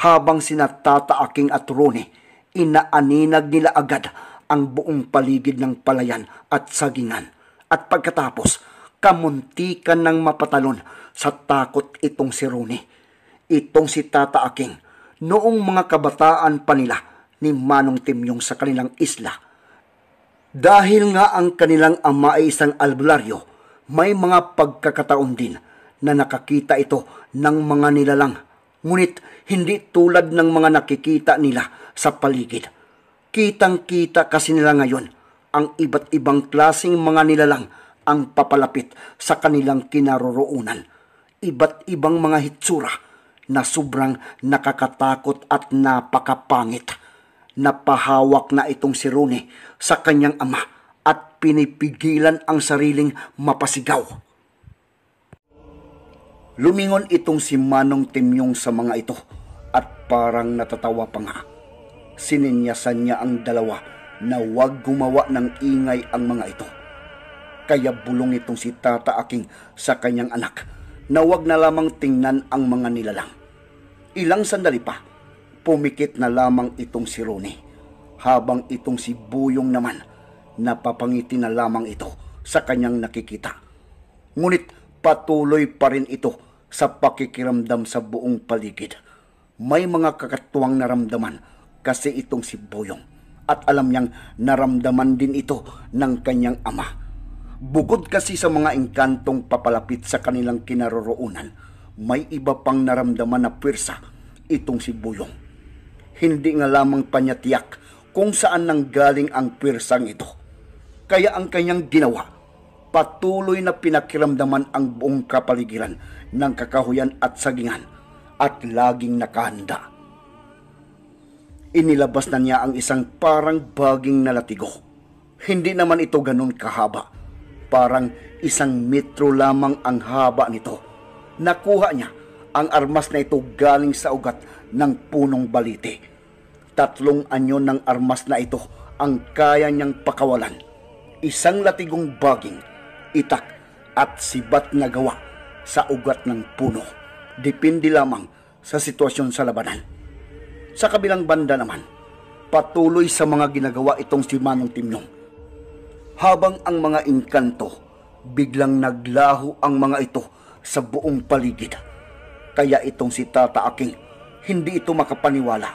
Habang sinatataaking at Rone, inaaninag nila agad ang buong paligid ng palayan at sagingan. At pagkatapos, kamuntikan ng mapatalon sa takot itong si Rone itong si Tata Aking noong mga kabataan pa nila ni Manong Timyong sa kanilang isla. Dahil nga ang kanilang ama ay isang albularyo, may mga pagkakataon din na nakakita ito ng mga nilalang, ngunit hindi tulad ng mga nakikita nila sa paligid. Kitang-kita kasi nila ngayon ang iba't ibang klasing mga nilalang ang papalapit sa kanilang kinaroroonan. Iba't ibang mga hitsura na sobrang nakakatakot at napakapangit. Napahawak na itong si Rune sa kanyang ama at pinipigilan ang sariling mapasigaw. Lumingon itong si Manong Timyong sa mga ito at parang natatawa pa nga. Sininyasan niya ang dalawa na huwag gumawa ng ingay ang mga ito. Kaya bulong itong si Tata Aking sa kanyang anak na huwag na lamang tingnan ang mga nilalang. Ilang sandali pa, pumikit na lamang itong si Rony, habang itong si Buyong naman, napapangiti na lamang ito sa kanyang nakikita. Ngunit patuloy pa rin ito sa pakikiramdam sa buong paligid. May mga kakatuwang naramdaman kasi itong si Boyong at alam niyang naramdaman din ito ng kanyang ama. Bukod kasi sa mga engkantong papalapit sa kanilang kinaroroonan, may iba pang naramdaman na pwersa itong si Buyong. Hindi nga lamang panyatiyak kung saan nang galing ang pwersang ito. Kaya ang kanyang ginawa, patuloy na pinakiramdaman ang buong kapaligiran ng kakahuyan at sagingan at laging nakahanda. Inilabas na niya ang isang parang baging na latigo. Hindi naman ito ganun kahaba. Parang isang metro lamang ang haba nito Nakuha niya ang armas na ito galing sa ugat ng punong balite. Tatlong anyo ng armas na ito ang kaya niyang pakawalan. Isang latigong baging, itak at sibat na gawa sa ugat ng puno. Dipindi lamang sa sitwasyon sa labanan. Sa kabilang banda naman, patuloy sa mga ginagawa itong si Manong Timnong. Habang ang mga inkanto, biglang naglaho ang mga ito sa buong paligid. Kaya itong si Tata Aking, hindi ito makapaniwala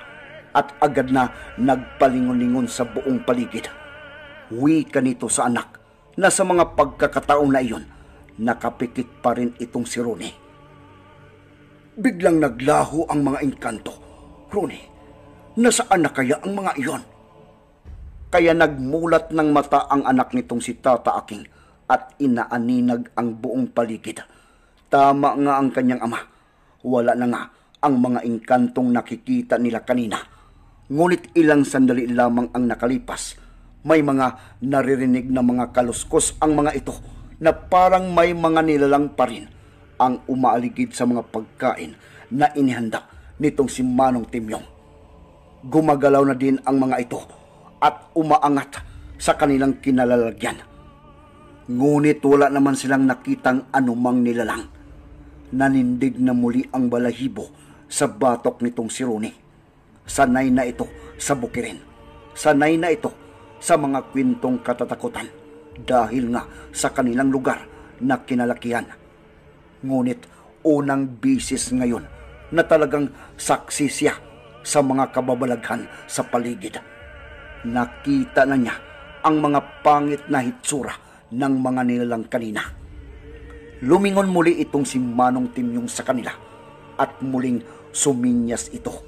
at agad na nagpalingon-lingon sa buong paligid. Wika nito sa anak na sa mga pagkakataon na iyon, nakapikit pa rin itong si Rune. Biglang naglaho ang mga engkanto. Rune, nasaan na kaya ang mga iyon? Kaya nagmulat ng mata ang anak nitong si Tata Aking at inaaninag ang buong paligid Tama nga ang kanyang ama. Wala na nga ang mga engkantong nakikita nila kanina. Ngunit ilang sandali lamang ang nakalipas, may mga naririnig na mga kaluskos ang mga ito na parang may mga nilalang pa rin ang umaaligid sa mga pagkain na inihanda nitong si Manong Timyong. Gumagalaw na din ang mga ito at umaangat sa kanilang kinalalagyan. Ngunit wala naman silang nakitang anumang nilalang. Nanindig na muli ang balahibo sa batok nitong si Rune. Sanay na ito sa bukirin. Sanay na ito sa mga kwintong katatakutan dahil nga sa kanilang lugar na kinalakihan. Ngunit unang bisis ngayon na talagang saksi siya sa mga kababalaghan sa paligid. Nakita na niya ang mga pangit na hitsura ng mga nilalang kanina. Lumingon muli itong si Manong Timyong sa kanila at muling suminyas ito.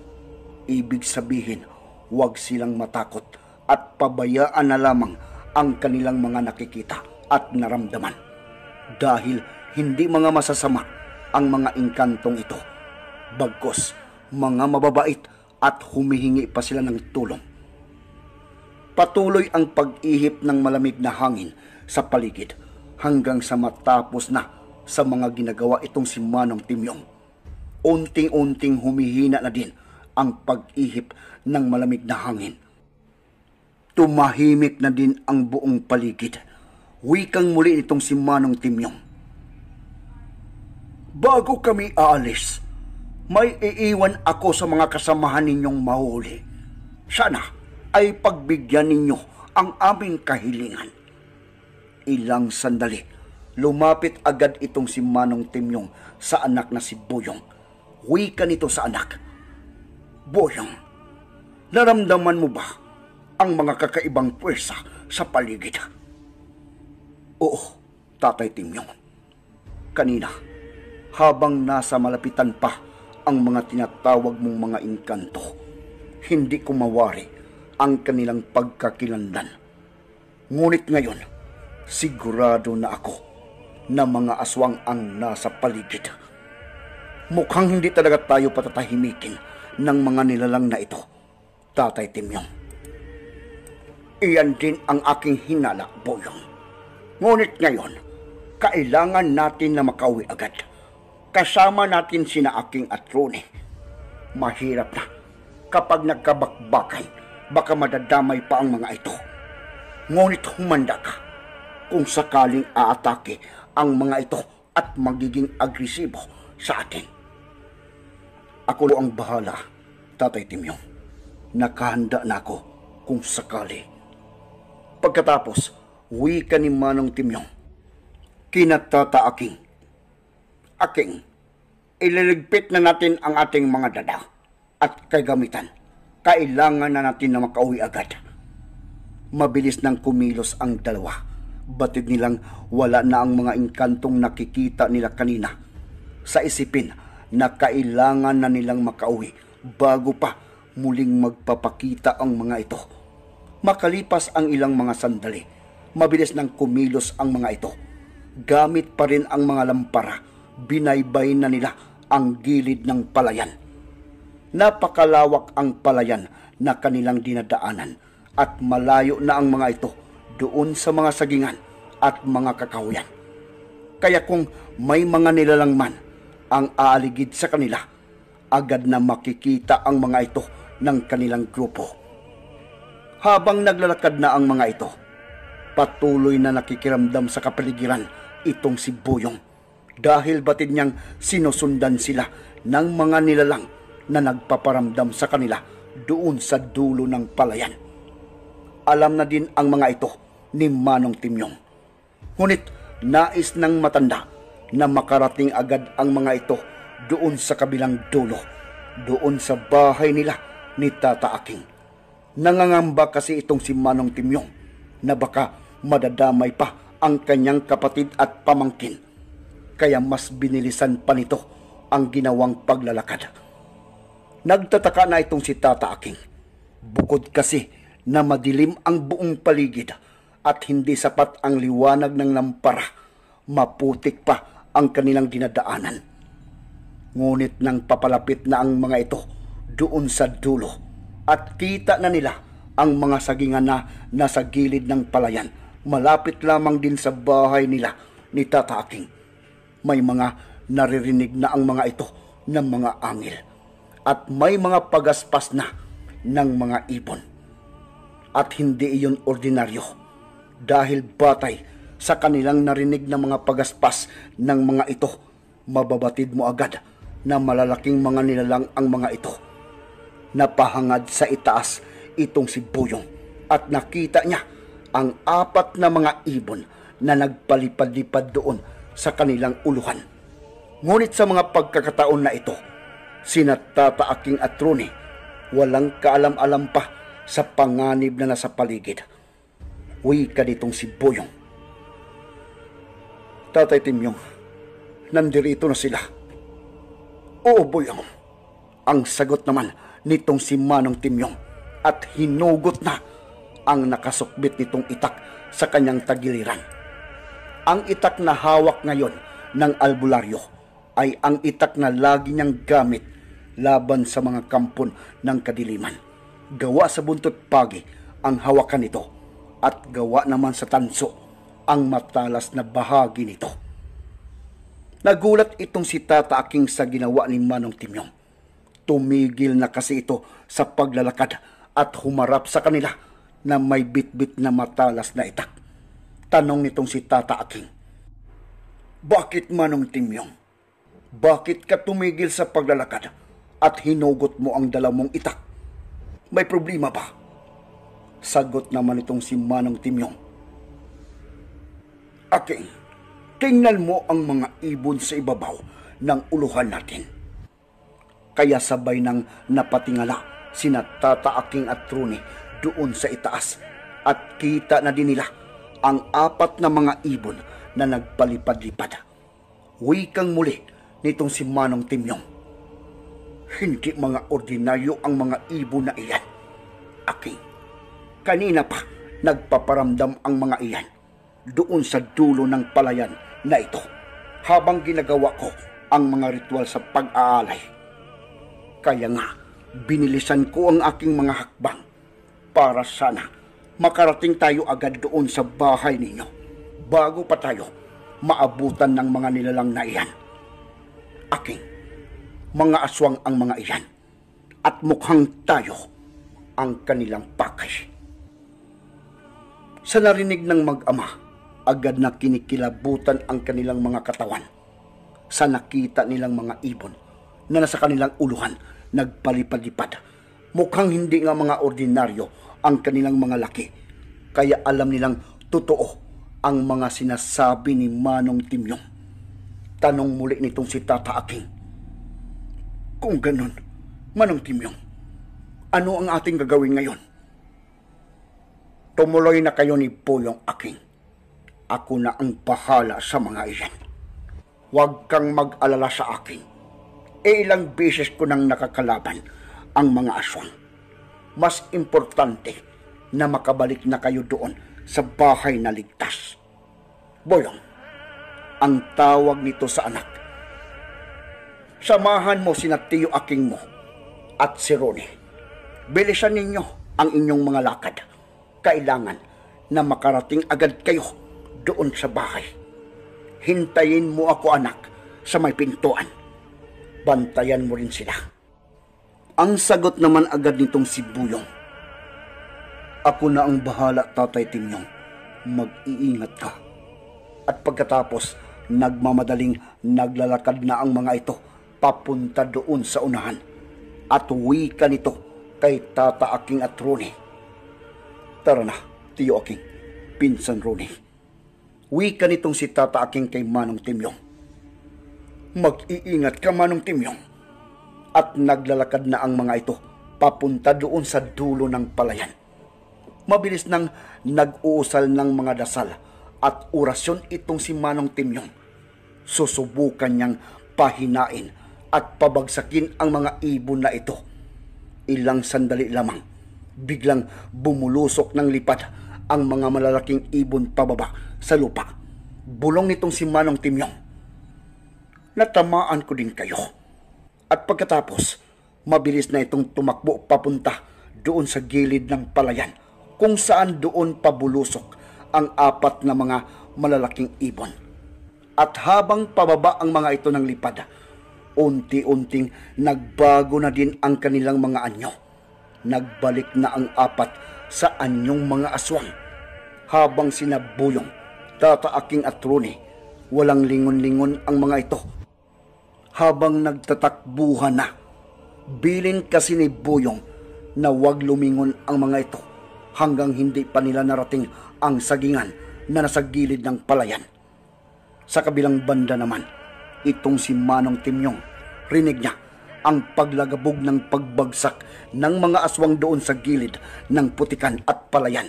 Ibig sabihin, huwag silang matakot at pabayaan na lamang ang kanilang mga nakikita at naramdaman. Dahil hindi mga masasama ang mga inkantong ito. Bagkos, mga mababait at humihingi pa sila ng tulong. Patuloy ang pag-ihip ng malamig na hangin sa paligid hanggang sa matapos na sa mga ginagawa itong si Manong Timyong. Unting-unting humihina na din ang pag-ihip ng malamig na hangin. Tumahimik na din ang buong paligid. Wikang muli nitong si Manong Timyong. Bago kami aalis, may iiwan ako sa mga kasamahan ninyong mahuli. Sana ay pagbigyan ninyo ang aming kahilingan. Ilang sandali Lumapit agad itong si Manong Timyong sa anak na si Boyong. ka nito sa anak. Boyong, naramdaman mo ba ang mga kakaibang pwersa sa paligid? Oo, Tatay Timyong. Kanina, habang nasa malapitan pa ang mga tinatawag mong mga inkanto, hindi ko mawari ang kanilang pagkakilandan. Ngunit ngayon, sigurado na ako na mga aswang ang nasa paligid. Mukhang hindi talaga tayo patatahimikin ng mga nilalang na ito, Tatay Timyong. Iyan din ang aking hinala, Boyong. Ngunit ngayon, kailangan natin na makauwi agad. Kasama natin sina aking atrone. Mahirap na. Kapag nagkabakbakay, baka madadamay pa ang mga ito. Ngunit humanda ka kung sakaling aatake ang mga ito at magiging agresibo sa atin. Ako ang bahala, Tatay Timyong. Nakahanda na ako kung sakali. Pagkatapos, uwi ka ni Manong Timyong. Kinatata aking. Aking, ililigpit na natin ang ating mga dada at kagamitan. Kailangan na natin na makauwi agad. Mabilis nang kumilos ang dalawa batid nilang wala na ang mga inkantong nakikita nila kanina. Sa isipin na kailangan na nilang makauwi bago pa muling magpapakita ang mga ito. Makalipas ang ilang mga sandali, mabilis nang kumilos ang mga ito. Gamit pa rin ang mga lampara, binaybay na nila ang gilid ng palayan. Napakalawak ang palayan na kanilang dinadaanan at malayo na ang mga ito doon sa mga sagingan at mga kakahuyan. Kaya kung may mga nilalang man ang aaligid sa kanila, agad na makikita ang mga ito ng kanilang grupo. Habang naglalakad na ang mga ito, patuloy na nakikiramdam sa kapaligiran itong si Buyong dahil batid niyang sinusundan sila ng mga nilalang na nagpaparamdam sa kanila doon sa dulo ng palayan. Alam na din ang mga ito ni Manong Timyong. Ngunit nais ng matanda na makarating agad ang mga ito doon sa kabilang dulo, doon sa bahay nila ni Tata Aking. Nangangamba kasi itong si Manong Timyong na baka madadamay pa ang kanyang kapatid at pamangkin. Kaya mas binilisan pa nito ang ginawang paglalakad. Nagtataka na itong si Tata Aking. Bukod kasi na madilim ang buong paligid at hindi sapat ang liwanag ng lampara. Maputik pa ang kanilang dinadaanan. Ngunit nang papalapit na ang mga ito doon sa dulo at kita na nila ang mga sagingan na nasa gilid ng palayan. Malapit lamang din sa bahay nila ni Tata Aking. May mga naririnig na ang mga ito ng mga angil at may mga pagaspas na ng mga ibon. At hindi iyon ordinaryo dahil batay sa kanilang narinig na mga pagaspas ng mga ito. Mababatid mo agad na malalaking mga nilalang ang mga ito. Napahangad sa itaas itong si Buyong at nakita niya ang apat na mga ibon na nagpalipad-lipad doon sa kanilang uluhan. Ngunit sa mga pagkakataon na ito, sina Tata Aking at Rune, walang kaalam-alam pa sa panganib na nasa paligid Uwi ka ditong si Boyong. Tatay Timyong, nandirito na sila. Oo, Boyong. Ang sagot naman nitong si Manong Timyong at hinugot na ang nakasukbit nitong itak sa kanyang tagiliran. Ang itak na hawak ngayon ng albularyo ay ang itak na lagi niyang gamit laban sa mga kampon ng kadiliman. Gawa sa buntot pagi ang hawakan nito at gawa naman sa tanso ang matalas na bahagi nito. Nagulat itong si Tata Aking sa ginawa ni Manong Timyong. Tumigil na kasi ito sa paglalakad at humarap sa kanila na may bitbit na matalas na itak. Tanong nitong si Tata Aking, Bakit Manong Timyong? Bakit ka tumigil sa paglalakad at hinugot mo ang dalawang itak? May problema ba? Sagot naman itong si Manong Timyong. Aking, tingnan mo ang mga ibon sa ibabaw ng uluhan natin. Kaya sabay nang napatingala sina Tata Aking at Truni doon sa itaas at kita na din nila ang apat na mga ibon na nagpalipad-lipad. Wikang muli nitong si Manong Timyong. Hindi mga ordinaryo ang mga ibon na iyan. Aking kanina pa nagpaparamdam ang mga iyan doon sa dulo ng palayan na ito habang ginagawa ko ang mga ritual sa pag-aalay. Kaya nga, binilisan ko ang aking mga hakbang para sana makarating tayo agad doon sa bahay ninyo bago pa tayo maabutan ng mga nilalang na iyan. Aking mga aswang ang mga iyan at mukhang tayo ang kanilang pakay. Sa narinig ng mag-ama, agad na kinikilabutan ang kanilang mga katawan. Sa nakita nilang mga ibon na nasa kanilang uluhan, nagpalipad-lipad. Mukhang hindi nga mga ordinaryo ang kanilang mga laki. Kaya alam nilang totoo ang mga sinasabi ni Manong Timyong. Tanong muli nitong si Tata Aking. Kung ganun, Manong Timyong, ano ang ating gagawin ngayon? tumuloy na kayo ni Pulong Aking. Ako na ang bahala sa mga iyan. Huwag kang mag-alala sa akin. E ilang beses ko nang nakakalaban ang mga aswang. Mas importante na makabalik na kayo doon sa bahay na ligtas. Boyong, ang tawag nito sa anak. Samahan mo si Natiyo Aking mo at si Ronnie. Bilisan ninyo ang inyong mga lakad kailangan na makarating agad kayo doon sa bahay. Hintayin mo ako anak sa may pintuan. Bantayan mo rin sila. Ang sagot naman agad nitong si Buyong. Ako na ang bahala, Tatay Timyong. Mag-iingat ka. At pagkatapos, nagmamadaling naglalakad na ang mga ito papunta doon sa unahan. At uwi ka nito kay Tata Aking at Rune. Tara na, Tiyo Aking, Pinsan Rony. Wika nitong si Tata Aking kay Manong Timyong. Mag-iingat ka Manong Timyong. At naglalakad na ang mga ito papunta doon sa dulo ng palayan. Mabilis nang nag-uusal ng mga dasal at orasyon itong si Manong Timyong. Susubukan niyang pahinain at pabagsakin ang mga ibon na ito. Ilang sandali lamang Biglang bumulusok ng lipat ang mga malalaking ibon pababa sa lupa. Bulong nitong si Manong Timyong. Natamaan ko din kayo. At pagkatapos, mabilis na itong tumakbo papunta doon sa gilid ng palayan kung saan doon pabulusok ang apat na mga malalaking ibon. At habang pababa ang mga ito ng lipad, unti-unting nagbago na din ang kanilang mga anyo Nagbalik na ang apat sa anyong mga aswang. Habang sinabulong, tataaking at runi, walang lingon-lingon ang mga ito. Habang nagtatakbuhan na, bilin kasi ni Buyong na wag lumingon ang mga ito hanggang hindi pa nila narating ang sagingan na nasa gilid ng palayan. Sa kabilang banda naman, itong si Manong Timyong, rinig niya ang paglagabog ng pagbagsak ng mga aswang doon sa gilid ng putikan at palayan.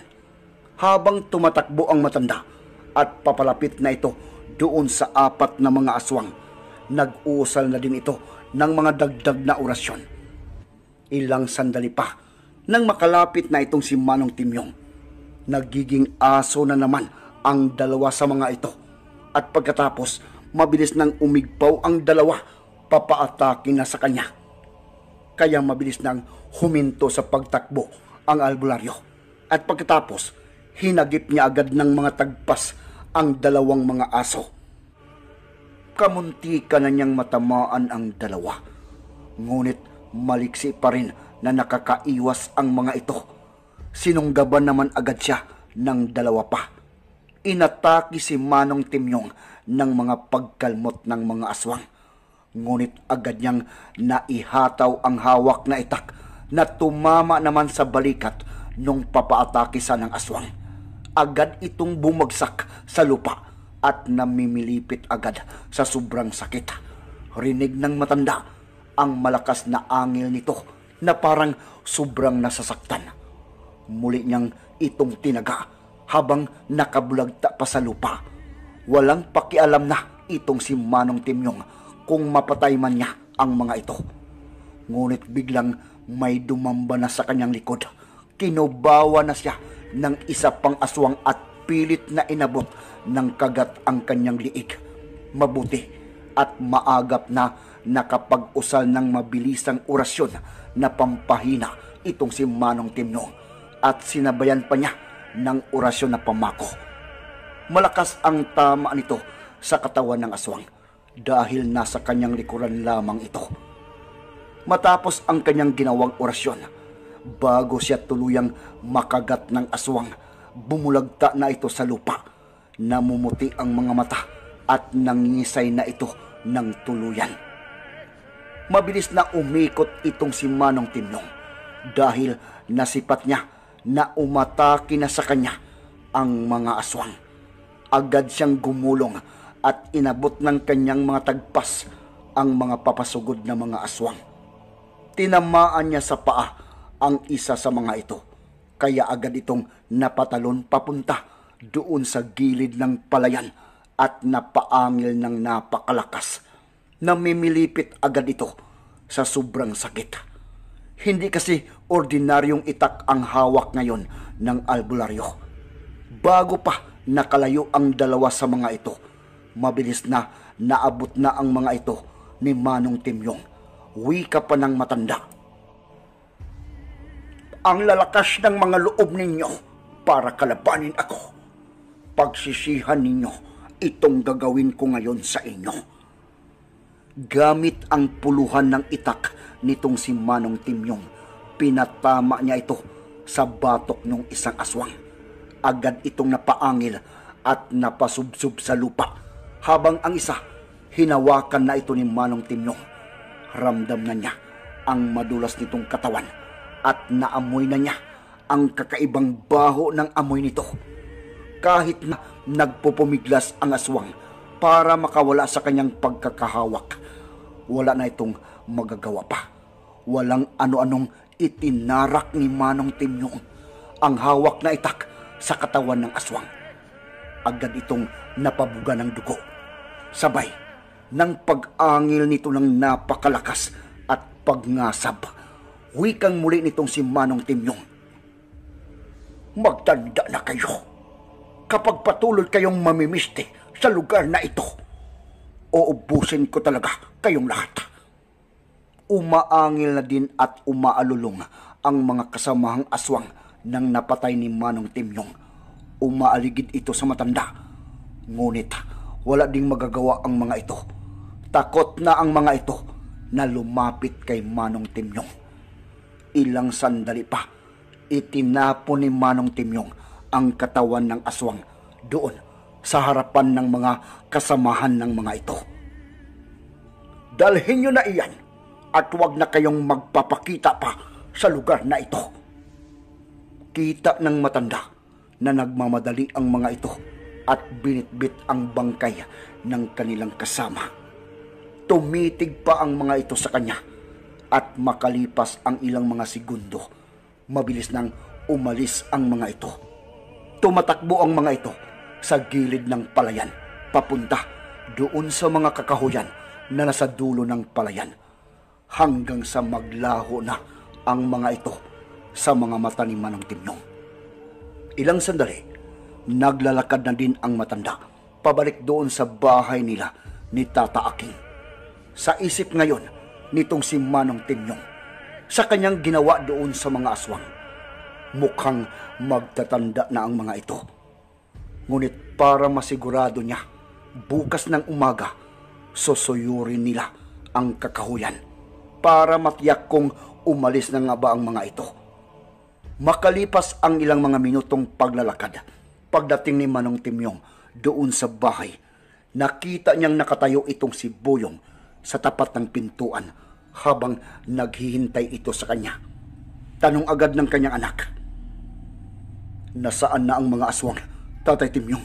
Habang tumatakbo ang matanda at papalapit na ito doon sa apat na mga aswang, nag-uusal na din ito ng mga dagdag na orasyon. Ilang sandali pa nang makalapit na itong si Manong Timyong. Nagiging aso na naman ang dalawa sa mga ito. At pagkatapos, mabilis nang umigpaw ang dalawa papaatake na sa kanya. Kaya mabilis nang huminto sa pagtakbo ang albularyo. At pagkatapos, hinagip niya agad ng mga tagpas ang dalawang mga aso. Kamunti ka na niyang matamaan ang dalawa. Ngunit maliksi pa rin na nakakaiwas ang mga ito. Sinunggaban naman agad siya ng dalawa pa. Inataki si Manong Timyong ng mga pagkalmot ng mga aswang Ngunit agad niyang naihataw ang hawak na itak na tumama naman sa balikat nung papaatake sa ng aswang. Agad itong bumagsak sa lupa at namimilipit agad sa sobrang sakit. Rinig ng matanda ang malakas na angil nito na parang sobrang nasasaktan. Muli niyang itong tinaga habang nakabulagta pa sa lupa. Walang pakialam na itong si Manong Timyong kung mapatay man niya ang mga ito. Ngunit biglang may dumamba na sa kanyang likod. Kinubawa na siya ng isa pang aswang at pilit na inabot ng kagat ang kanyang liig. Mabuti at maagap na nakapag-usal ng mabilisang orasyon na pampahina itong si Manong Timno at sinabayan pa niya ng orasyon na pamako. Malakas ang tama nito sa katawan ng aswang dahil nasa kanyang likuran lamang ito. Matapos ang kanyang ginawang orasyon, bago siya tuluyang makagat ng aswang, bumulagta na ito sa lupa. Namumuti ang mga mata at nangisay na ito ng tuluyan. Mabilis na umikot itong si Manong Timlong dahil nasipat niya na umatake na sa kanya ang mga aswang. Agad siyang gumulong at inabot ng kanyang mga tagpas ang mga papasugod na mga aswang. Tinamaan niya sa paa ang isa sa mga ito, kaya agad itong napatalon papunta doon sa gilid ng palayan at napaangil ng napakalakas. Namimilipit agad ito sa sobrang sakit. Hindi kasi ordinaryong itak ang hawak ngayon ng albularyo. Bago pa nakalayo ang dalawa sa mga ito, mabilis na naabot na ang mga ito ni Manong Timyong. Wika pa ng matanda. Ang lalakas ng mga loob ninyo para kalabanin ako. Pagsisihan ninyo itong gagawin ko ngayon sa inyo. Gamit ang puluhan ng itak nitong si Manong Timyong, pinatama niya ito sa batok ng isang aswang. Agad itong napaangil at napasubsob sa lupa habang ang isa hinawakan na ito ni Manong Timno. Ramdam na niya ang madulas nitong katawan at naamoy na niya ang kakaibang baho ng amoy nito. Kahit na nagpupumiglas ang aswang para makawala sa kanyang pagkakahawak, wala na itong magagawa pa. Walang ano-anong itinarak ni Manong Timyong ang hawak na itak sa katawan ng aswang agad itong napabuga ng dugo. Sabay ng pag-angil nito ng napakalakas at pagngasab, wikang muli nitong si Manong Timyong. Magtanda na kayo kapag patuloy kayong mamimiste sa lugar na ito. Uubusin ko talaga kayong lahat. Umaangil na din at umaalulong ang mga kasamahang aswang ng napatay ni Manong Timyong umaaligid ito sa matanda. Ngunit wala ding magagawa ang mga ito. Takot na ang mga ito na lumapit kay Manong Timyong. Ilang sandali pa, itinapon ni Manong Timyong ang katawan ng aswang doon sa harapan ng mga kasamahan ng mga ito. Dalhin nyo na iyan at huwag na kayong magpapakita pa sa lugar na ito. Kita ng matanda na nagmamadali ang mga ito at binitbit ang bangkay ng kanilang kasama. Tumitig pa ang mga ito sa kanya at makalipas ang ilang mga segundo, mabilis nang umalis ang mga ito. Tumatakbo ang mga ito sa gilid ng palayan, papunta doon sa mga kakahuyan na nasa dulo ng palayan hanggang sa maglaho na ang mga ito sa mga mata ni Manong Timnong. Ilang sandali, naglalakad na din ang matanda pabalik doon sa bahay nila ni Tata Aking. Sa isip ngayon nitong si Manong Tinyong sa kanyang ginawa doon sa mga aswang. Mukhang magtatanda na ang mga ito. Ngunit para masigurado niya, bukas ng umaga, susuyurin nila ang kakahuyan para matiyak kung umalis na nga ba ang mga ito Makalipas ang ilang mga minutong paglalakad, pagdating ni Manong Timyong doon sa bahay, nakita niyang nakatayo itong si Boyong sa tapat ng pintuan habang naghihintay ito sa kanya. Tanong agad ng kanyang anak, Nasaan na ang mga aswang, Tatay Timyong?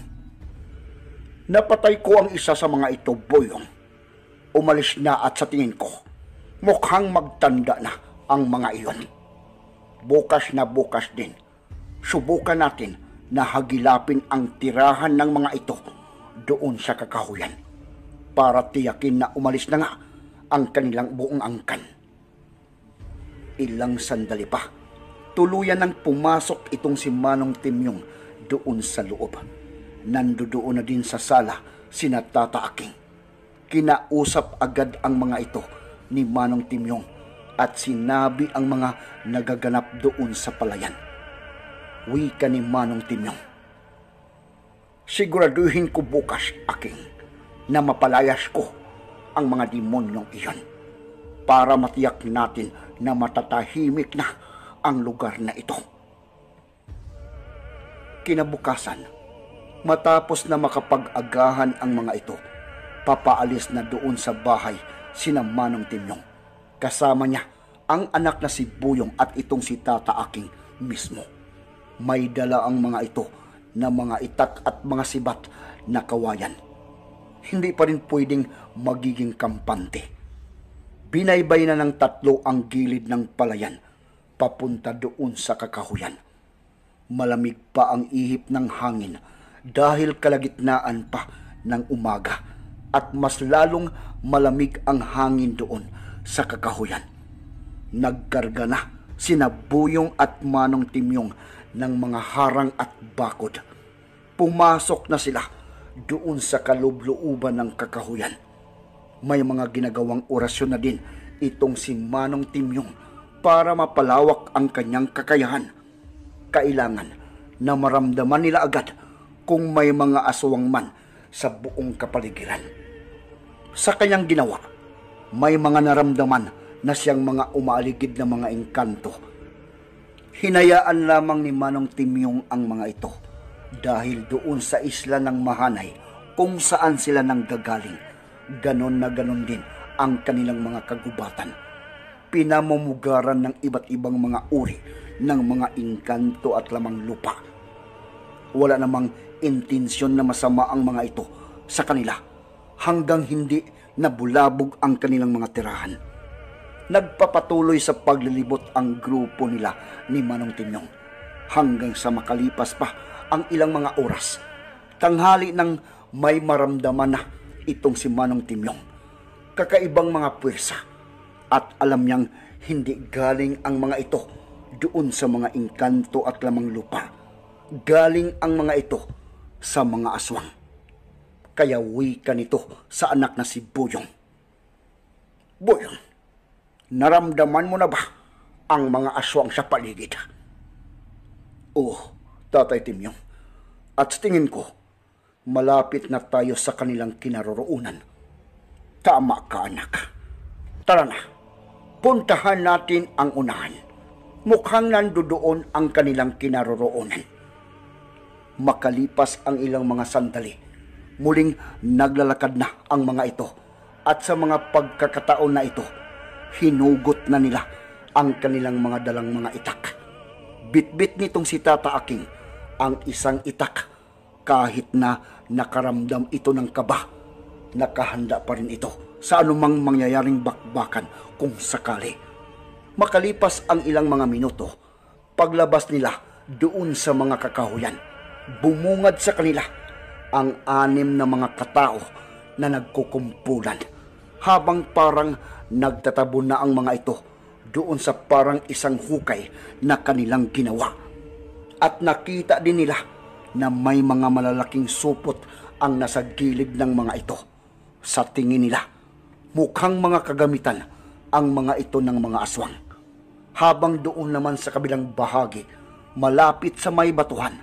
Napatay ko ang isa sa mga ito, Boyong. Umalis na at sa tingin ko, mukhang magtanda na ang mga iyon bukas na bukas din. Subukan natin na hagilapin ang tirahan ng mga ito doon sa kakahuyan para tiyakin na umalis na nga ang kanilang buong angkan. Ilang sandali pa, tuluyan nang pumasok itong si Manong Timyong doon sa loob. Nandoon na din sa sala sina Tata Aking. Kinausap agad ang mga ito ni Manong Timyong at sinabi ang mga nagaganap doon sa palayan. Wika ni Manong Timyong. Siguraduhin ko bukas, aking, na mapalayas ko ang mga demonyong iyon para matiyak natin na matatahimik na ang lugar na ito. Kinabukasan, matapos na makapag-agahan ang mga ito, papaalis na doon sa bahay sina Manong Timyong Kasama niya ang anak na si Buyong at itong si Tata Aking mismo. May dala ang mga ito na mga itak at mga sibat na kawayan. Hindi pa rin pwedeng magiging kampante. Binaybay na ng tatlo ang gilid ng palayan papunta doon sa kakahuyan. Malamig pa ang ihip ng hangin dahil kalagitnaan pa ng umaga at mas lalong malamig ang hangin doon sa kakahuyan. Nagkarga na sina Buyong at Manong Timyong ng mga harang at bakod. Pumasok na sila doon sa kalubluuban ng kakahuyan. May mga ginagawang orasyon na din itong si Manong Timyong para mapalawak ang kanyang kakayahan. Kailangan na maramdaman nila agad kung may mga aswang man sa buong kapaligiran. Sa kanyang ginawa, may mga naramdaman na siyang mga umaligid na mga engkanto. Hinayaan lamang ni Manong Timyong ang mga ito dahil doon sa isla ng Mahanay kung saan sila nang gagaling. Ganon na ganon din ang kanilang mga kagubatan. Pinamumugaran ng iba't ibang mga uri ng mga engkanto at lamang lupa. Wala namang intensyon na masama ang mga ito sa kanila hanggang hindi nabulabog ang kanilang mga tirahan. Nagpapatuloy sa paglilibot ang grupo nila ni Manong Timyong hanggang sa makalipas pa ang ilang mga oras. Tanghali nang may maramdaman na itong si Manong Timyong. Kakaibang mga puwersa at alam niyang hindi galing ang mga ito doon sa mga inkanto at lamang lupa. Galing ang mga ito sa mga aswang kayawi ka nito sa anak na si Boyong. Boyong, naramdaman mo na ba ang mga aswang sa paligid? Oo, oh, Tatay Timyong. At tingin ko, malapit na tayo sa kanilang kinaroroonan. Tama ka, anak. Tara na, puntahan natin ang unahan. Mukhang nandoon ang kanilang kinaroroonan. Makalipas ang ilang mga sandali, muling naglalakad na ang mga ito. At sa mga pagkakataon na ito, hinugot na nila ang kanilang mga dalang mga itak. Bitbit nitong si Tata Aking ang isang itak kahit na nakaramdam ito ng kaba, nakahanda pa rin ito sa anumang mangyayaring bakbakan kung sakali. Makalipas ang ilang mga minuto, paglabas nila doon sa mga kakahuyan, bumungad sa kanila ang anim na mga katao na nagkukumpulan habang parang nagtatabo na ang mga ito doon sa parang isang hukay na kanilang ginawa. At nakita din nila na may mga malalaking supot ang nasa gilid ng mga ito. Sa tingin nila, mukhang mga kagamitan ang mga ito ng mga aswang. Habang doon naman sa kabilang bahagi, malapit sa may batuhan,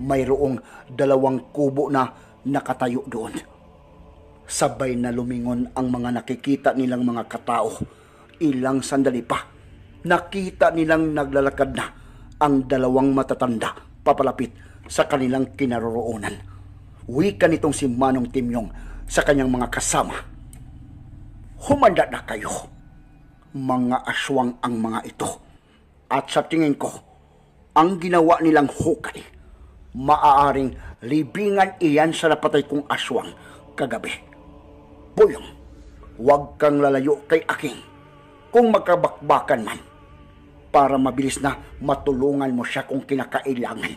mayroong dalawang kubo na nakatayo doon. Sabay na lumingon ang mga nakikita nilang mga katao. Ilang sandali pa, nakita nilang naglalakad na ang dalawang matatanda papalapit sa kanilang kinaroroonan. Wika nitong si Manong Timyong sa kanyang mga kasama. Humanda na kayo. Mga aswang ang mga ito. At sa tingin ko, ang ginawa nilang hukay maaaring libingan iyan sa napatay kong aswang kagabi. Boyong, huwag kang lalayo kay aking kung magkabakbakan man para mabilis na matulungan mo siya kung kinakailangan.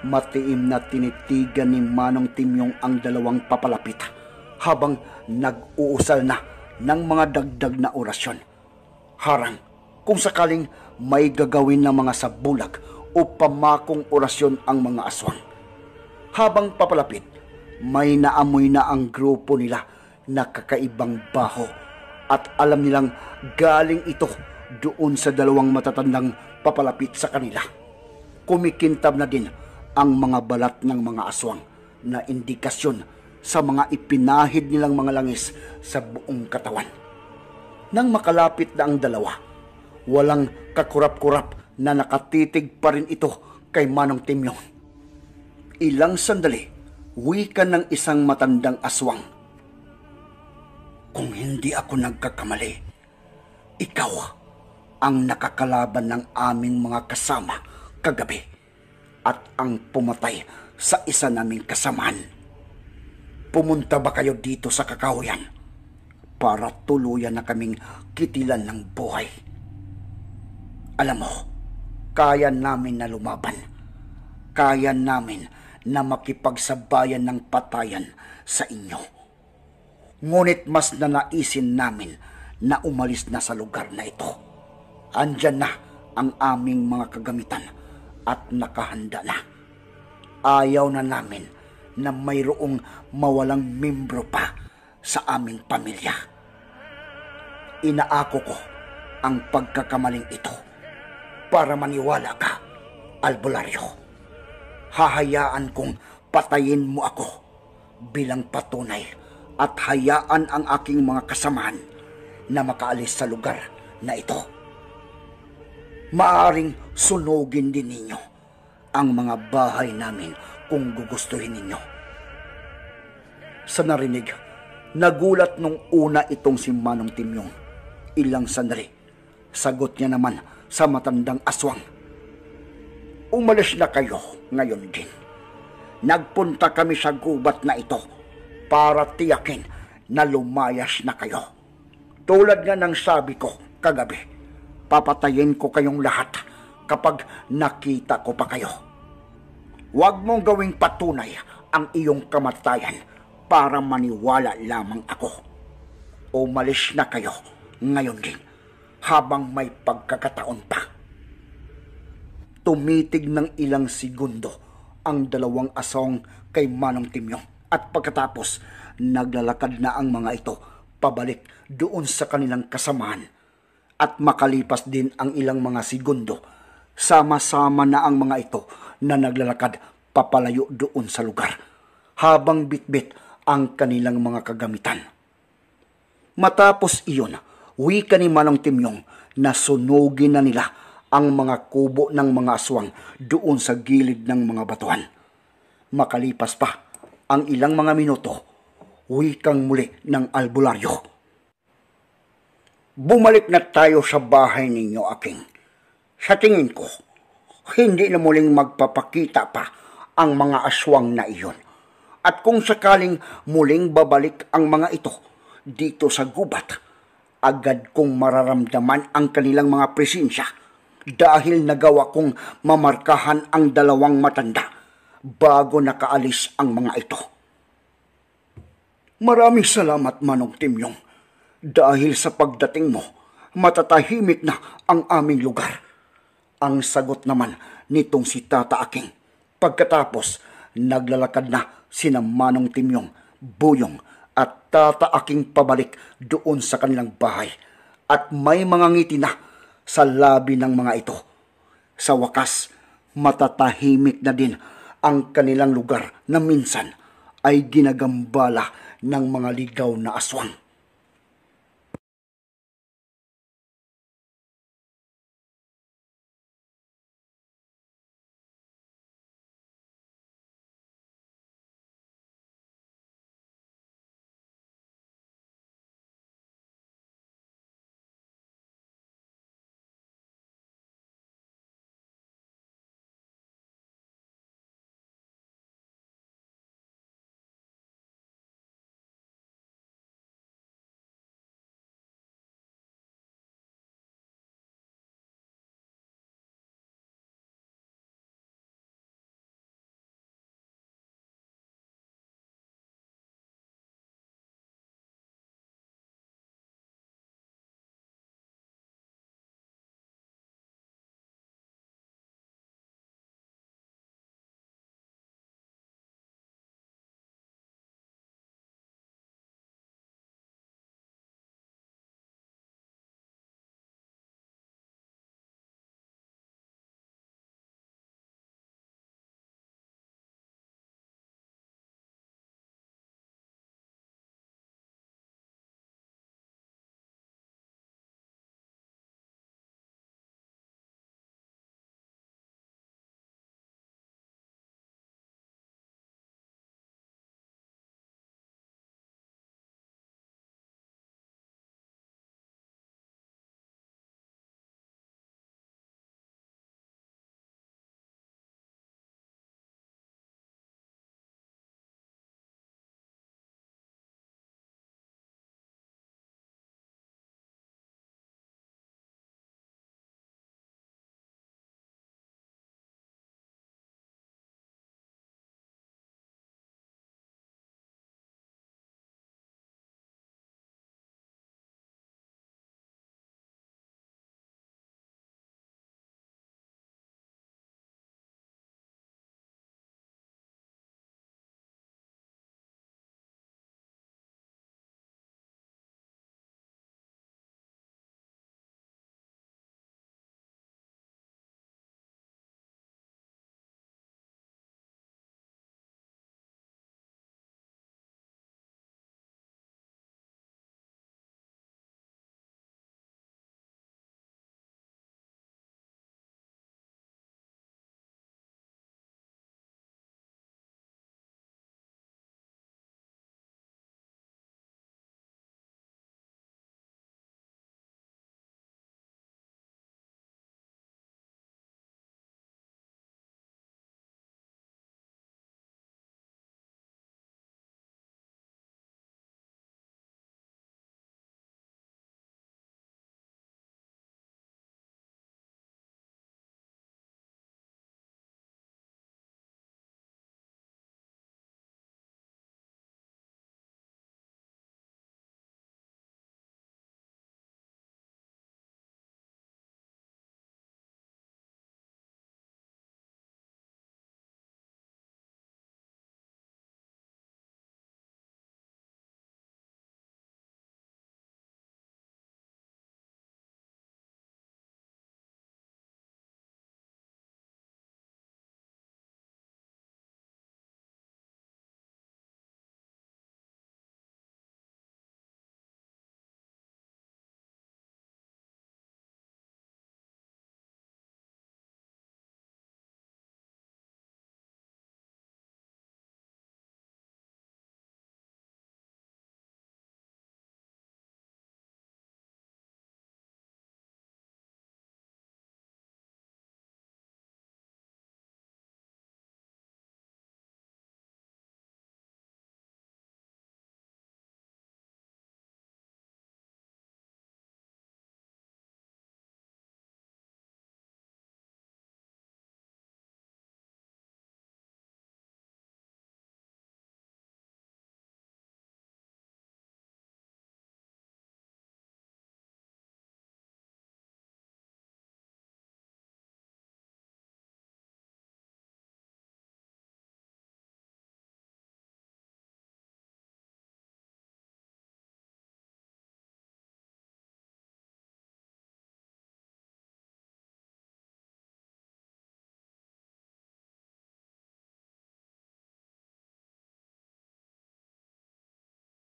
Matiim na tinitigan ni Manong Timyong ang dalawang papalapit habang nag-uusal na ng mga dagdag na orasyon. Harang, kung sakaling may gagawin ng mga sabulag o pamakong orasyon ang mga aswang. Habang papalapit, may naamoy na ang grupo nila na kakaibang baho at alam nilang galing ito doon sa dalawang matatandang papalapit sa kanila. Kumikintab na din ang mga balat ng mga aswang na indikasyon sa mga ipinahid nilang mga langis sa buong katawan. Nang makalapit na ang dalawa, walang kakurap-kurap na nakatitig pa rin ito kay Manong Timyong. Ilang sandali, wika ng isang matandang aswang. Kung hindi ako nagkakamali, ikaw ang nakakalaban ng aming mga kasama kagabi at ang pumatay sa isa naming kasamaan. Pumunta ba kayo dito sa kakahuyan para tuluyan na kaming kitilan ng buhay? Alam mo, kaya namin na lumaban. Kaya namin na makipagsabayan ng patayan sa inyo. Ngunit mas nanaisin namin na umalis na sa lugar na ito. Andyan na ang aming mga kagamitan at nakahanda na. Ayaw na namin na mayroong mawalang membro pa sa aming pamilya. Inaako ko ang pagkakamaling ito para maniwala ka, albularyo. Hahayaan kong patayin mo ako bilang patunay at hayaan ang aking mga kasamahan na makaalis sa lugar na ito. Maaring sunugin din ninyo ang mga bahay namin kung gugustuhin ninyo. Sa narinig, nagulat nung una itong si Manong Timyong. Ilang sandali, sagot niya naman sa matandang aswang. Umalis na kayo ngayon din. Nagpunta kami sa gubat na ito para tiyakin na lumayas na kayo. Tulad nga ng sabi ko kagabi, papatayin ko kayong lahat kapag nakita ko pa kayo. Huwag mong gawing patunay ang iyong kamatayan para maniwala lamang ako. Umalis na kayo ngayon din habang may pagkakataon pa. Tumitig ng ilang segundo ang dalawang asong kay Manong Timyong at pagkatapos naglalakad na ang mga ito pabalik doon sa kanilang kasamahan at makalipas din ang ilang mga segundo sama-sama na ang mga ito na naglalakad papalayo doon sa lugar habang bitbit ang kanilang mga kagamitan. Matapos iyon, wika ni Manong Timyong na sunugin na nila ang mga kubo ng mga aswang doon sa gilid ng mga batuan. Makalipas pa ang ilang mga minuto, wikang muli ng albularyo. Bumalik na tayo sa bahay ninyo, aking. Sa tingin ko, hindi na muling magpapakita pa ang mga aswang na iyon. At kung sakaling muling babalik ang mga ito dito sa gubat, agad kong mararamdaman ang kanilang mga presensya dahil nagawa kong mamarkahan ang dalawang matanda bago nakaalis ang mga ito. Maraming salamat Manong Timyong dahil sa pagdating mo matatahimik na ang aming lugar. Ang sagot naman nitong si Tata Aking. Pagkatapos, naglalakad na si Manong Timyong, Buyong at tataaking pabalik doon sa kanilang bahay at may mga ngiti na sa labi ng mga ito. Sa wakas, matatahimik na din ang kanilang lugar na minsan ay ginagambala ng mga ligaw na aswang.